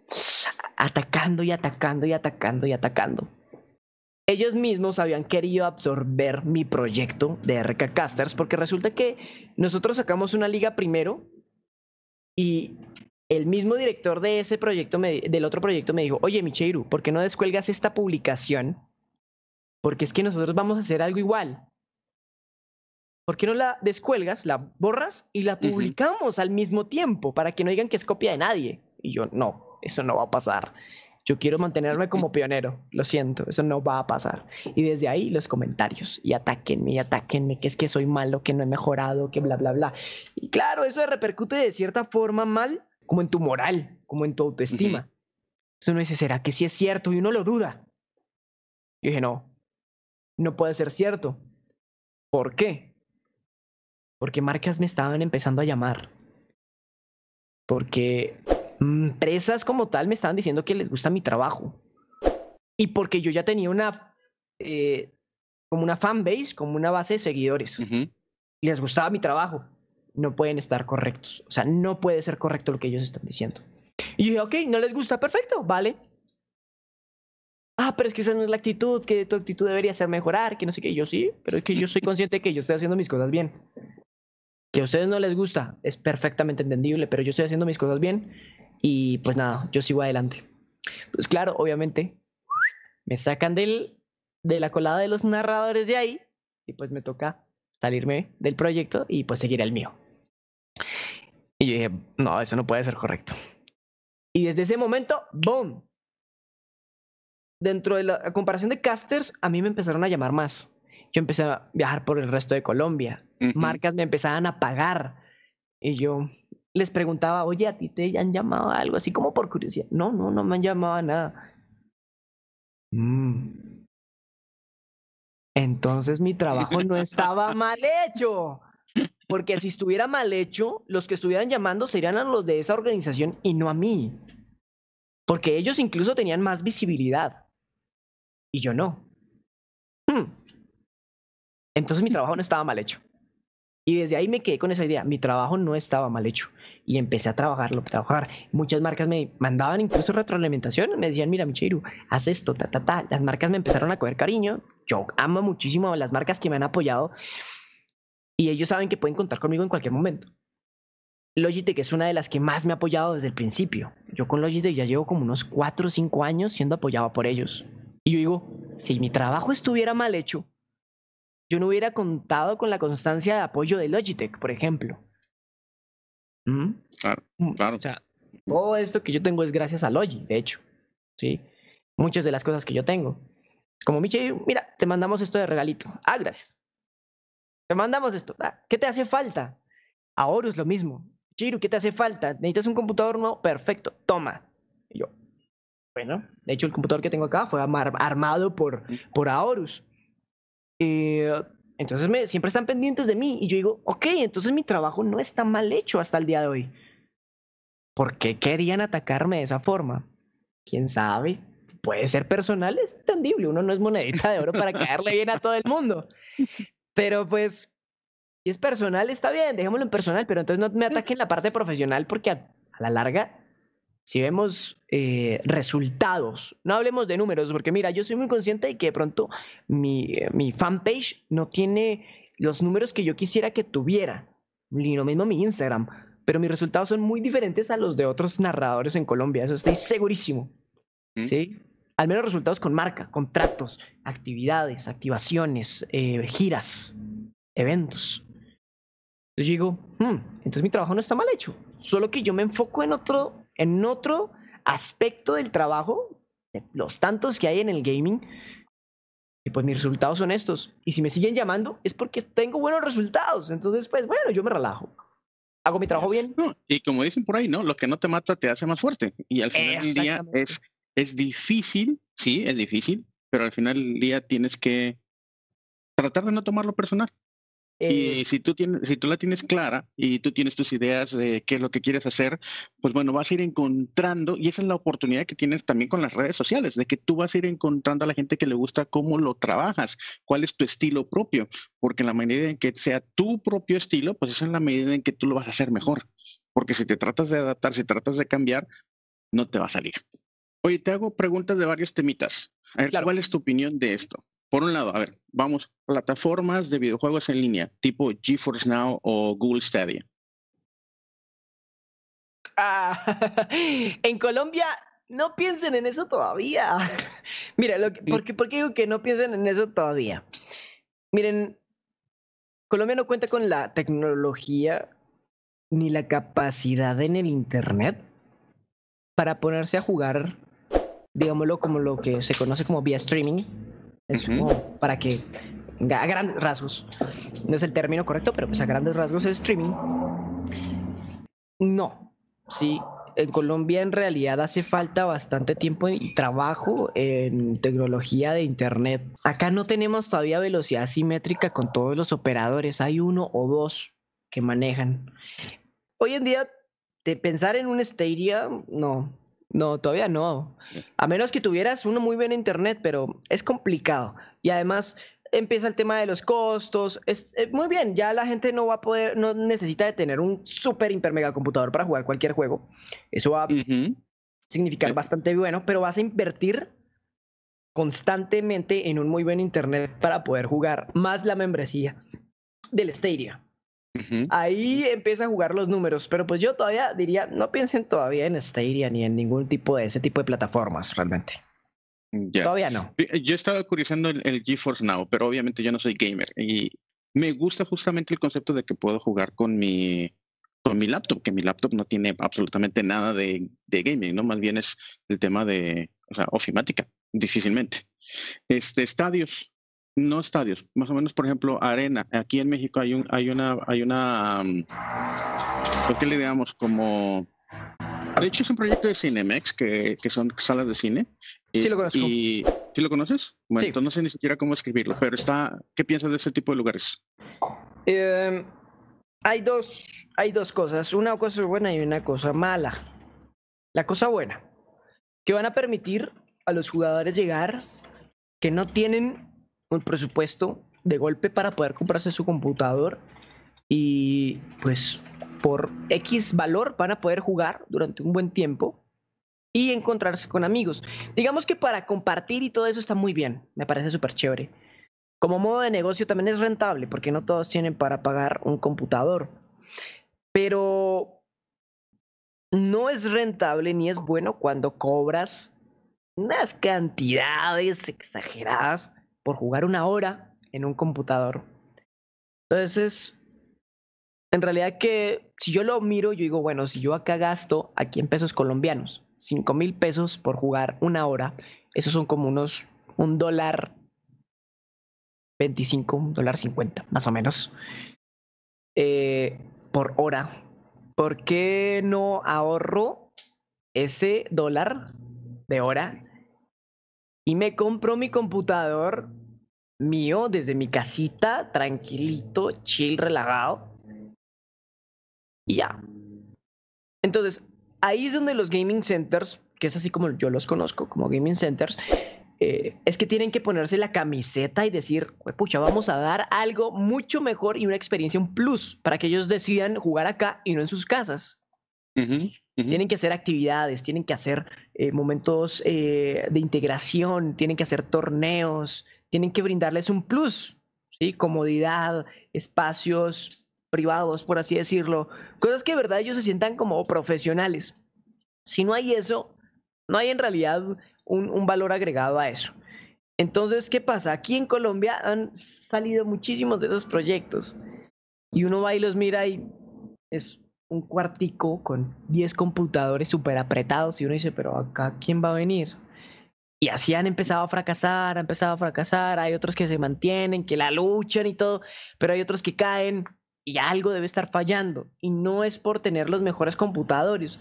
atacando y atacando y atacando y atacando. Ellos mismos habían querido absorber mi proyecto de RK Casters porque resulta que nosotros sacamos una liga primero y el mismo director de ese proyecto, del otro proyecto, me dijo, oye, Micheiru, ¿por qué no descuelgas esta publicación? Porque es que nosotros vamos a hacer algo igual. ¿Por qué no la descuelgas, la borras y la publicamos al mismo tiempo para que no digan que es copia de nadie? Y yo, no, eso no va a pasar. Yo quiero mantenerme como pionero, lo siento, eso no va a pasar. Y desde ahí los comentarios, y atáquenme, y atáquenme, que es que soy malo, que no he mejorado, que bla, bla, bla. Y claro, eso repercute de cierta forma mal como en tu moral, como en tu autoestima. Entonces uno dice, ¿será que sí es cierto? Y uno lo duda. Yo dije, no, no puede ser cierto. ¿Por qué? Porque marcas me estaban empezando a llamar. Porque empresas como tal me estaban diciendo que les gusta mi trabajo. Y porque yo ya tenía una, eh, como una fan base, como una base de seguidores. les gustaba mi trabajo no pueden estar correctos. O sea, no puede ser correcto lo que ellos están diciendo. Y dije, ok, no les gusta, perfecto, vale. Ah, pero es que esa no es la actitud, que tu actitud debería ser mejorar, que no sé qué. Yo sí, pero es que yo soy consciente que yo estoy haciendo mis cosas bien. Que a ustedes no les gusta, es perfectamente entendible, pero yo estoy haciendo mis cosas bien y pues nada, yo sigo adelante. Entonces, claro, obviamente, me sacan del, de la colada de los narradores de ahí y pues me toca salirme del proyecto y pues seguir el mío. Y yo dije, no, eso no puede ser correcto. Y desde ese momento, ¡boom! Dentro de la comparación de casters, a mí me empezaron a llamar más. Yo empecé a viajar por el resto de Colombia. Marcas me empezaban a pagar. Y yo les preguntaba, oye, ¿a ti te han llamado algo así como por curiosidad? No, no, no me han llamado a nada. Mm. Entonces mi trabajo no estaba mal hecho. Porque si estuviera mal hecho, los que estuvieran llamando serían a los de esa organización y no a mí. Porque ellos incluso tenían más visibilidad. Y yo no. Hmm. Entonces mi trabajo no estaba mal hecho. Y desde ahí me quedé con esa idea. Mi trabajo no estaba mal hecho. Y empecé a trabajarlo, a trabajar. Muchas marcas me mandaban incluso retroalimentación. Me decían, mira, Michiru, haz esto, ta, ta, ta. Las marcas me empezaron a coger cariño. Yo amo muchísimo a las marcas que me han apoyado y ellos saben que pueden contar conmigo en cualquier momento. Logitech es una de las que más me ha apoyado desde el principio. Yo con Logitech ya llevo como unos 4 o 5 años siendo apoyado por ellos. Y yo digo, si mi trabajo estuviera mal hecho, yo no hubiera contado con la constancia de apoyo de Logitech, por ejemplo. ¿Mm? Mm, claro, O sea, todo esto que yo tengo es gracias a Logitech, de hecho. ¿sí? Muchas de las cosas que yo tengo. Como Michelle, mira, te mandamos esto de regalito. Ah, gracias. Te mandamos esto. Ah, ¿Qué te hace falta? A Horus lo mismo. Chiru, ¿qué te hace falta? ¿Necesitas un computador No. Perfecto, toma. yo, bueno, de hecho el computador que tengo acá fue armado por, por Aorus. entonces me, siempre están pendientes de mí y yo digo, ok, entonces mi trabajo no está mal hecho hasta el día de hoy. ¿Por qué querían atacarme de esa forma? ¿Quién sabe? Puede ser personal, es entendible. Uno no es monedita de oro para caerle bien a todo el mundo. Pero pues, si es personal, está bien, dejémoslo en personal, pero entonces no me ataquen la parte profesional porque a, la larga, si vemos eh, resultados, no hablemos de números, porque mira, yo soy muy consciente de que de pronto mi, eh, mi fanpage no tiene los números que yo quisiera que tuviera, ni lo mismo mi Instagram, pero mis resultados son muy diferentes a los de otros narradores en Colombia, eso estoy segurísimo. ¿Sí? al menos resultados con marca, contratos, actividades, activaciones, eh, giras, eventos. Entonces yo digo, hmm, entonces mi trabajo no está mal hecho, solo que yo me enfoco en otro, en otro aspecto del trabajo, los tantos que hay en el gaming, y pues mis resultados son estos. Y si me siguen llamando es porque tengo buenos resultados, entonces pues bueno, yo me relajo hago mi trabajo bien. y como dicen por ahí, ¿no? Lo que no te mata te hace más fuerte. Y al final del día es es difícil, sí, es difícil, pero al final del día tienes que tratar de no tomarlo personal. y si tú, tienes, si tú la tienes clara y tú tienes tus ideas de qué es lo que quieres hacer, pues bueno, vas a ir encontrando, y esa es la oportunidad que tienes también con las redes sociales, de que tú vas a ir encontrando a la gente que le gusta cómo lo trabajas, cuál es tu estilo propio, porque en la medida en que sea tu propio estilo, pues es en la medida en que tú lo vas a hacer mejor, porque si te tratas de adaptar, si tratas de cambiar, no te va a salir. Oye, te hago preguntas de varios temitas. A ver, ¿cuál es tu opinión de esto? Por un lado, a ver, vamos, plataformas de videojuegos en línea, tipo GeForce Now o Google Stadia. Ah, en Colombia no piensen en eso todavía. Mira, ¿por, ¿por, qué, digo que no piensen en eso todavía? Miren, Colombia no cuenta con la tecnología ni la capacidad en el Internet para ponerse a jugar digámoslo, como lo que se conoce como vía streaming. Es para que a grandes rasgos, no es el término correcto, pero pues a grandes rasgos es streaming. No, sí, en Colombia en realidad hace falta bastante tiempo y trabajo en tecnología de Internet. Acá no tenemos todavía velocidad simétrica con todos los operadores, hay uno o dos que manejan. Hoy en día, de pensar en un Stadia, no, no, todavía no. A menos que tuvieras uno muy buen internet, pero es complicado. Y además empieza el tema de los costos. Es, eh, muy bien, ya la gente no va a poder, no necesita de tener un super hiper mega computador para jugar cualquier juego. Eso va a significar bastante bueno, pero vas a invertir constantemente en un muy buen internet para poder jugar, más la membresía del Stadia. Ahí empieza a jugar los números, pero pues yo todavía diría, no piensen todavía en Stadia ni en ningún tipo de ese tipo de plataformas realmente. Todavía no. Yo estaba curiosando el, GeForce Now, pero obviamente yo no soy gamer y me gusta justamente el concepto de que puedo jugar con mi, con mi laptop, que mi laptop no tiene absolutamente nada de, gaming, ¿no? Más bien es el tema de, o sea, ofimática, difícilmente. Este, estadios, no estadios, más o menos, por ejemplo, arena. Aquí en México hay un, hay una, hay una, ¿por pues, qué le digamos? Como, de hecho es un proyecto de Cinemex que, son salas de cine. Este, y, sí lo Y, lo conoces? Bueno, entonces no sé ni siquiera cómo escribirlo, pero está, ¿qué piensas de ese tipo de lugares? Em, hay dos, hay dos cosas, una cosa buena y una cosa mala. La cosa buena, que van a permitir a los jugadores llegar que no tienen un presupuesto de golpe para poder comprarse su computador y pues por X valor van a poder jugar durante un buen tiempo y encontrarse con amigos. Digamos que para compartir y todo eso está muy bien, me parece súper chévere. Como modo de negocio también es rentable porque no todos tienen para pagar un computador. Pero no es rentable ni es bueno cuando cobras unas cantidades exageradas por jugar una hora en un computador. Entonces, en realidad que si yo lo miro, yo digo, bueno, si yo acá gasto aquí en pesos colombianos, 5 mil pesos por jugar una hora, esos son como unos un dólar 25, un dólar 50, más o menos, eh, por hora. ¿Por qué no ahorro ese dólar de hora y me compro mi computador mío desde mi casita, tranquilito, chill, relajado. Y ya. Entonces, ahí es donde los gaming centers, que es así como yo los conozco, como gaming centers, eh, es que tienen que ponerse la camiseta y decir, pucha, vamos a dar algo mucho mejor y una experiencia, un plus, para que ellos decidan jugar acá y no en sus casas. Tienen que hacer actividades, tienen que hacer eh, momentos eh, de integración, tienen que hacer torneos, tienen que brindarles un plus, ¿sí? Comodidad, espacios privados, por así decirlo, cosas que de verdad ellos se sientan como profesionales. Si no hay eso, no hay en realidad un, un valor agregado a eso. Entonces, ¿qué pasa? Aquí en Colombia han salido muchísimos de esos proyectos y uno va y los mira y es un cuartico con 10 computadores súper apretados y uno dice, pero acá, ¿quién va a venir? Y así han empezado a fracasar, han empezado a fracasar. Hay otros que se mantienen, que la luchan y todo, pero hay otros que caen y algo debe estar fallando. Y no es por tener los mejores computadores,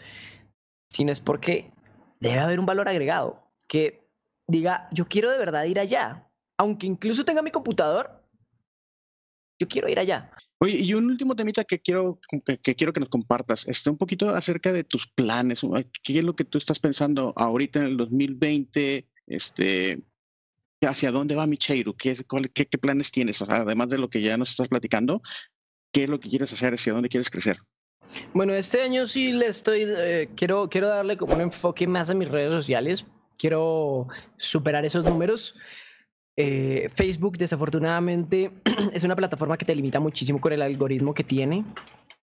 sino es porque debe haber un valor agregado que diga, yo quiero de verdad ir allá. Aunque incluso tenga mi computador, yo quiero ir allá. Oye, y un último temita que quiero que, quiero que nos compartas, este, un poquito acerca de tus planes, qué es lo que tú estás pensando ahorita en el 2020, este, hacia dónde va Micheiro? ¿Qué, qué, planes tienes, además de lo que ya nos estás platicando, qué es lo que quieres hacer, hacia dónde quieres crecer. Bueno, este año sí le estoy, eh, quiero, quiero darle como un enfoque más a mis redes sociales, quiero superar esos números. Eh, Facebook, desafortunadamente, es una plataforma que te limita muchísimo con el algoritmo que tiene.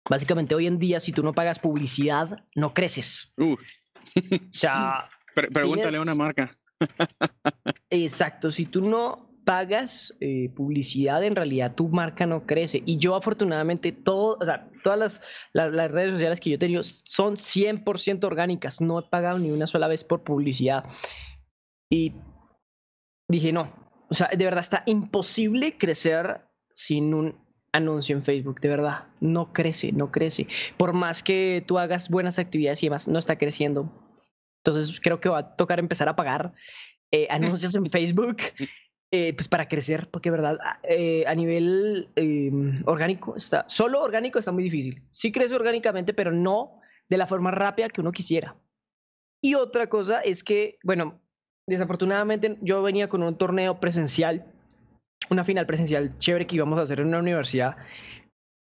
Básicamente, hoy en día, si tú no pagas publicidad, no creces. pregúntale a una marca. Exacto, si tú no pagas eh, publicidad, en realidad tu marca no crece. Y yo afortunadamente, todo, o sea, todas las, las, las, redes sociales que yo he tenido son 100% orgánicas. No he pagado ni una sola vez por publicidad. Y dije, no, o sea, de verdad está imposible crecer sin un anuncio en Facebook, de verdad. No crece, no crece. Por más que tú hagas buenas actividades y demás, no está creciendo. Entonces creo que va a tocar empezar a pagar eh, anuncios en Facebook. Eh, pues para crecer, porque verdad, ah, eh, a nivel em, orgánico está, solo orgánico está muy difícil. Sí crece orgánicamente, pero no de la forma rápida que uno quisiera. Y otra cosa es que, bueno, Desafortunadamente yo venía con un torneo presencial, una final presencial chévere que íbamos a hacer en una universidad,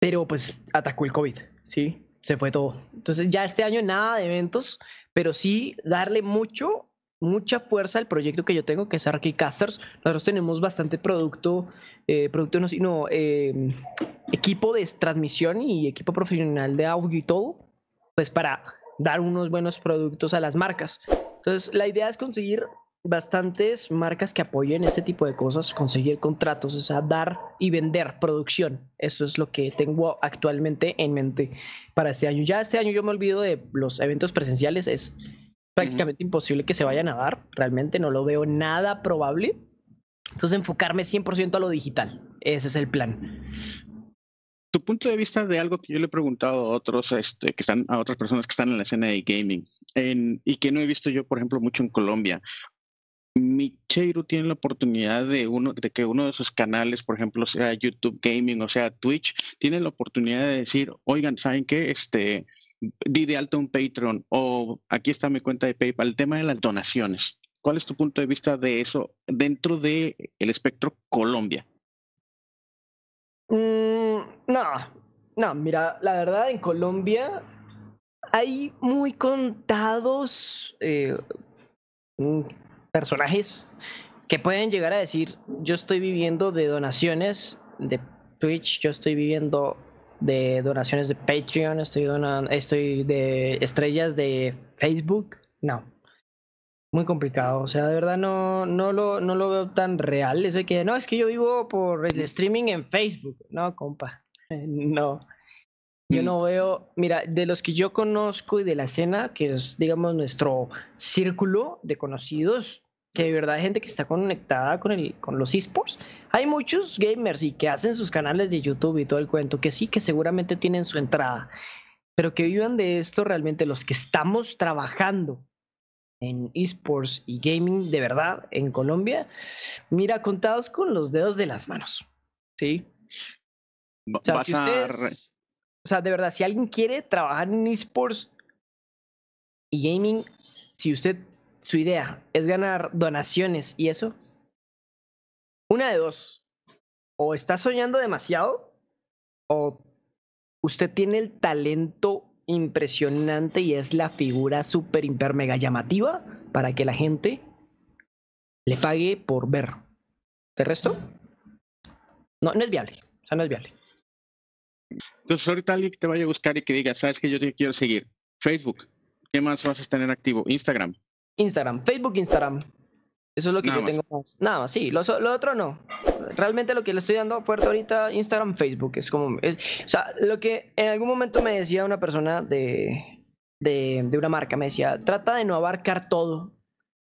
pero pues atacó el COVID, ¿sí? Se fue todo. Entonces ya este año nada de eventos, pero sí darle mucho, mucha fuerza al proyecto que yo tengo, que es Casters, Nosotros tenemos bastante producto, eh, producto no, sino em, equipo de transmisión y equipo profesional de audio y todo, pues para dar unos buenos productos a las marcas. Entonces la idea es conseguir bastantes marcas que apoyen este tipo de cosas, conseguir contratos, o sea, dar y vender producción. Eso es lo que tengo actualmente en mente para este año. Ya este año yo me olvido de los eventos presenciales, es prácticamente imposible que se vayan a dar, realmente no lo veo nada probable. Entonces enfocarme 100% a lo digital, ese es el plan. Tu punto de vista de algo que yo le he preguntado a otros, este, que están, a otras personas que están en la escena de gaming y que no he visto yo, por ejemplo, mucho en Colombia. Micheiro tiene la oportunidad de, uno, de que uno de sus canales, por ejemplo, sea YouTube Gaming o sea Twitch, tiene la oportunidad de decir, oigan, ¿saben qué? Este, di de alto un Patreon o aquí está mi cuenta de PayPal. El tema de las donaciones. ¿Cuál es tu punto de vista de eso dentro del el espectro Colombia? Mm, no, no, mira, la verdad en Colombia hay muy contados, eh, personajes que pueden llegar a decir, yo estoy viviendo de donaciones de Twitch, yo estoy viviendo de donaciones de Patreon, estoy, donando, estoy de estrellas de Facebook. No, muy complicado. O sea, de verdad no, no, lo, no lo veo tan real. Eso que, no, es que yo vivo por el streaming en Facebook. No, compa, no. Yo mm. no veo, mira, de los que yo conozco y de la escena, que es, digamos, nuestro círculo de conocidos, que de verdad hay gente que está conectada con, el, con los esports, hay muchos gamers y que hacen sus canales de YouTube y todo el cuento, que sí, que seguramente tienen su entrada, pero que vivan de esto realmente los que estamos trabajando en esports y gaming de verdad en Colombia, mira, contados con los dedos de las manos, ¿sí? si o sea, de verdad, si alguien quiere trabajar en esports y gaming, si usted, su idea es ganar donaciones y eso, una de dos. O está soñando demasiado, o usted tiene el talento impresionante y es la figura súper, hiper, mega llamativa para que la gente le pague por ver. el resto? No, no es viable. O sea, no es viable. Entonces, ahorita alguien te vaya a buscar y que diga, sabes que yo te quiero seguir. Facebook, ¿qué más vas a tener activo? Instagram. Instagram, Facebook, Instagram. Eso es lo que yo tengo más. Nada sí. Lo, otro no. Realmente lo que le estoy dando puerta ahorita, Instagram, Facebook. Es como. Es, o sea, lo que en algún momento me decía una persona de, de, una marca, me decía, trata de no abarcar todo.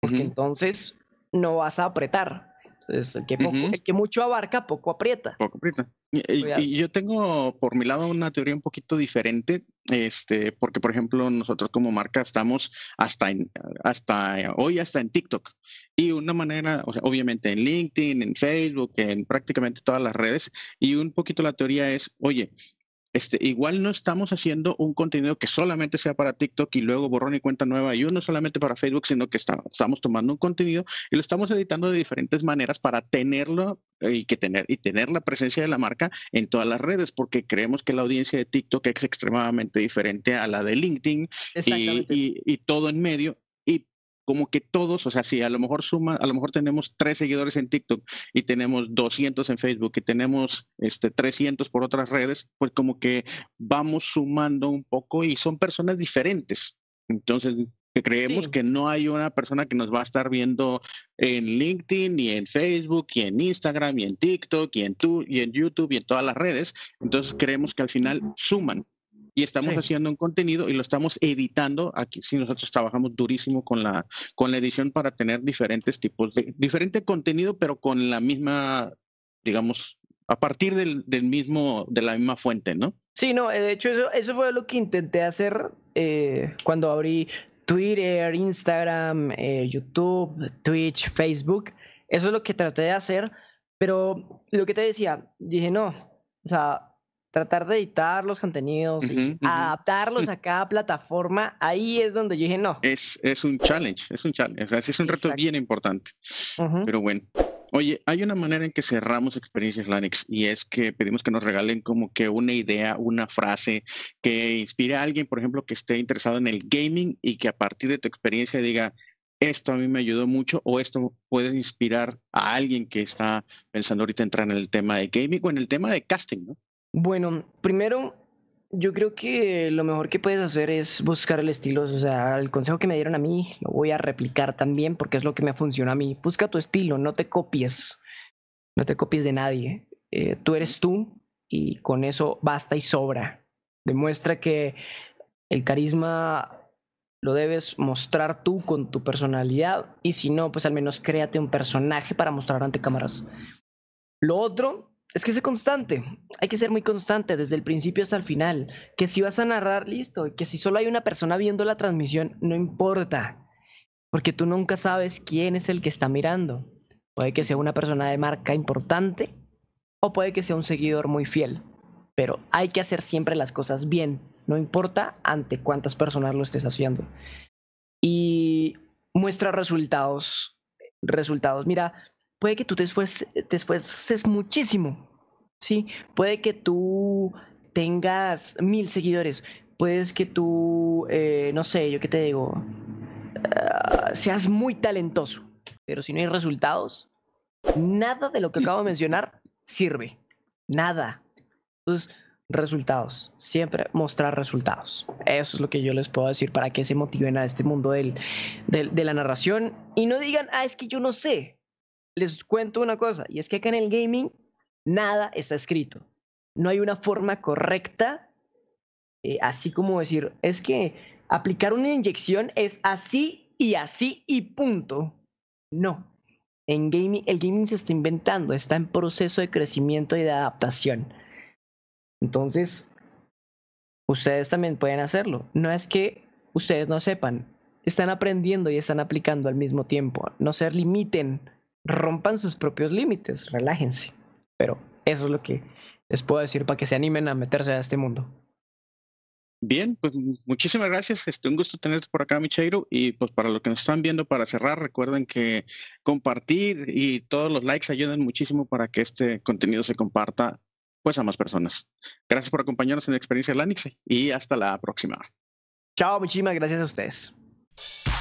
Porque entonces no vas a apretar. Entonces, el que, el que mucho abarca, poco aprieta. Poco aprieta. Eh, y, yo tengo por mi lado una teoría un poquito diferente, este, porque por ejemplo nosotros como marca estamos hasta, en, hasta eh, hoy hasta en TikTok y una manera, obviamente en LinkedIn, en Facebook, en prácticamente todas las redes y un poquito la teoría es, oye, este, igual no estamos haciendo un contenido que solamente sea para TikTok y luego borrón y cuenta nueva y uno solamente para Facebook, sino que estamos tomando un contenido y lo estamos editando de diferentes maneras para tenerlo eh, y que tener y tener la presencia de la marca en todas las redes porque creemos que la audiencia de TikTok es extremadamente diferente a la de LinkedIn y, y, todo en medio como que todos, o sea, si a lo mejor suma, a lo mejor tenemos tres seguidores en TikTok y tenemos 200 en Facebook y tenemos este 300 por otras redes, pues como que vamos sumando un poco y son personas diferentes. Entonces, creemos que no hay una persona que nos va a estar viendo en LinkedIn y en Facebook y en Instagram y en TikTok y en, y en YouTube y en todas las redes. Entonces creemos que al final suman y estamos haciendo un contenido y lo estamos editando aquí. Sí, nosotros trabajamos durísimo con la, con la edición para tener diferentes tipos de, diferente contenido, pero con la misma, digamos, a partir del, del mismo, de la misma fuente, ¿no? Sí, no, eh, de hecho eso, eso fue lo que intenté hacer eh, cuando abrí Twitter, Instagram, eh, YouTube, Twitch, Facebook. Eso es lo que traté de hacer, pero lo que te decía, dije, no, o sea, tratar de editar los contenidos y adaptarlos mm. a cada plataforma, ahí es donde yo dije no. Es, es un challenge, es un challenge, es un reto bien importante. Pero bueno. Oye, hay una manera en que cerramos experiencias Lanix y es que pedimos que nos regalen como que una idea, una frase que inspire a alguien, por ejemplo, que esté interesado en el gaming y que a partir de tu experiencia diga, esto a mí me ayudó mucho o esto puede inspirar a alguien que está pensando ahorita entrar en el tema de gaming o en el tema de casting, ¿no? Bueno, primero, yo creo que lo mejor que puedes hacer es buscar el estilo. O sea, el consejo que me dieron a mí lo voy a replicar también porque es lo que me funciona a mí. Busca tu estilo, no te copies. No te copies de nadie. Eh, tú eres tú y con eso basta y sobra. Demuestra que el carisma lo debes mostrar tú con tu personalidad y si no, pues al menos créate un personaje para mostrar ante cámaras. Lo otro es que es constante, hay que ser muy constante desde el principio hasta el final, que si vas a narrar, listo, que si solo hay una persona viendo la transmisión, no importa, porque tú nunca sabes quién es el que está mirando. Puede que sea una persona de marca importante o puede que sea un seguidor muy fiel, pero hay que hacer siempre las cosas bien, no importa ante cuántas personas lo estés haciendo. Y muestra resultados, resultados. Mira, puede que tú te esfuerces, muchísimo, ¿sí? Puede que tú tengas mil seguidores, puedes que tú, eh, no sé, yo qué te digo, ah, seas muy talentoso, pero si no hay resultados, nada de lo que acabo de mencionar sirve, nada. Entonces, resultados, siempre mostrar resultados. Eso es lo que yo les puedo decir para que se motiven a este mundo de la narración y no digan, ah, es que yo no sé, les cuento una cosa, y es que acá en el gaming nada está escrito. No hay una forma correcta, eh, así como decir, es que aplicar una inyección es así y así y punto. No. En gaming, el gaming se está inventando, está en proceso de crecimiento y de adaptación. Entonces, ustedes también pueden hacerlo. No es que ustedes no sepan, están aprendiendo y están aplicando al mismo tiempo. No se limiten rompan sus propios límites, relájense. Pero eso es lo que les puedo decir para que se animen a meterse a este mundo. Bien, pues muchísimas gracias. Este, un gusto tenerte por acá, Micheiro. Y pues para los que nos están viendo, para cerrar, recuerden que compartir y todos los likes ayudan muchísimo para que este contenido se comparta pues a más personas. Gracias por acompañarnos en la Experiencia Lanix y hasta la próxima. Chao, muchísimas gracias a ustedes.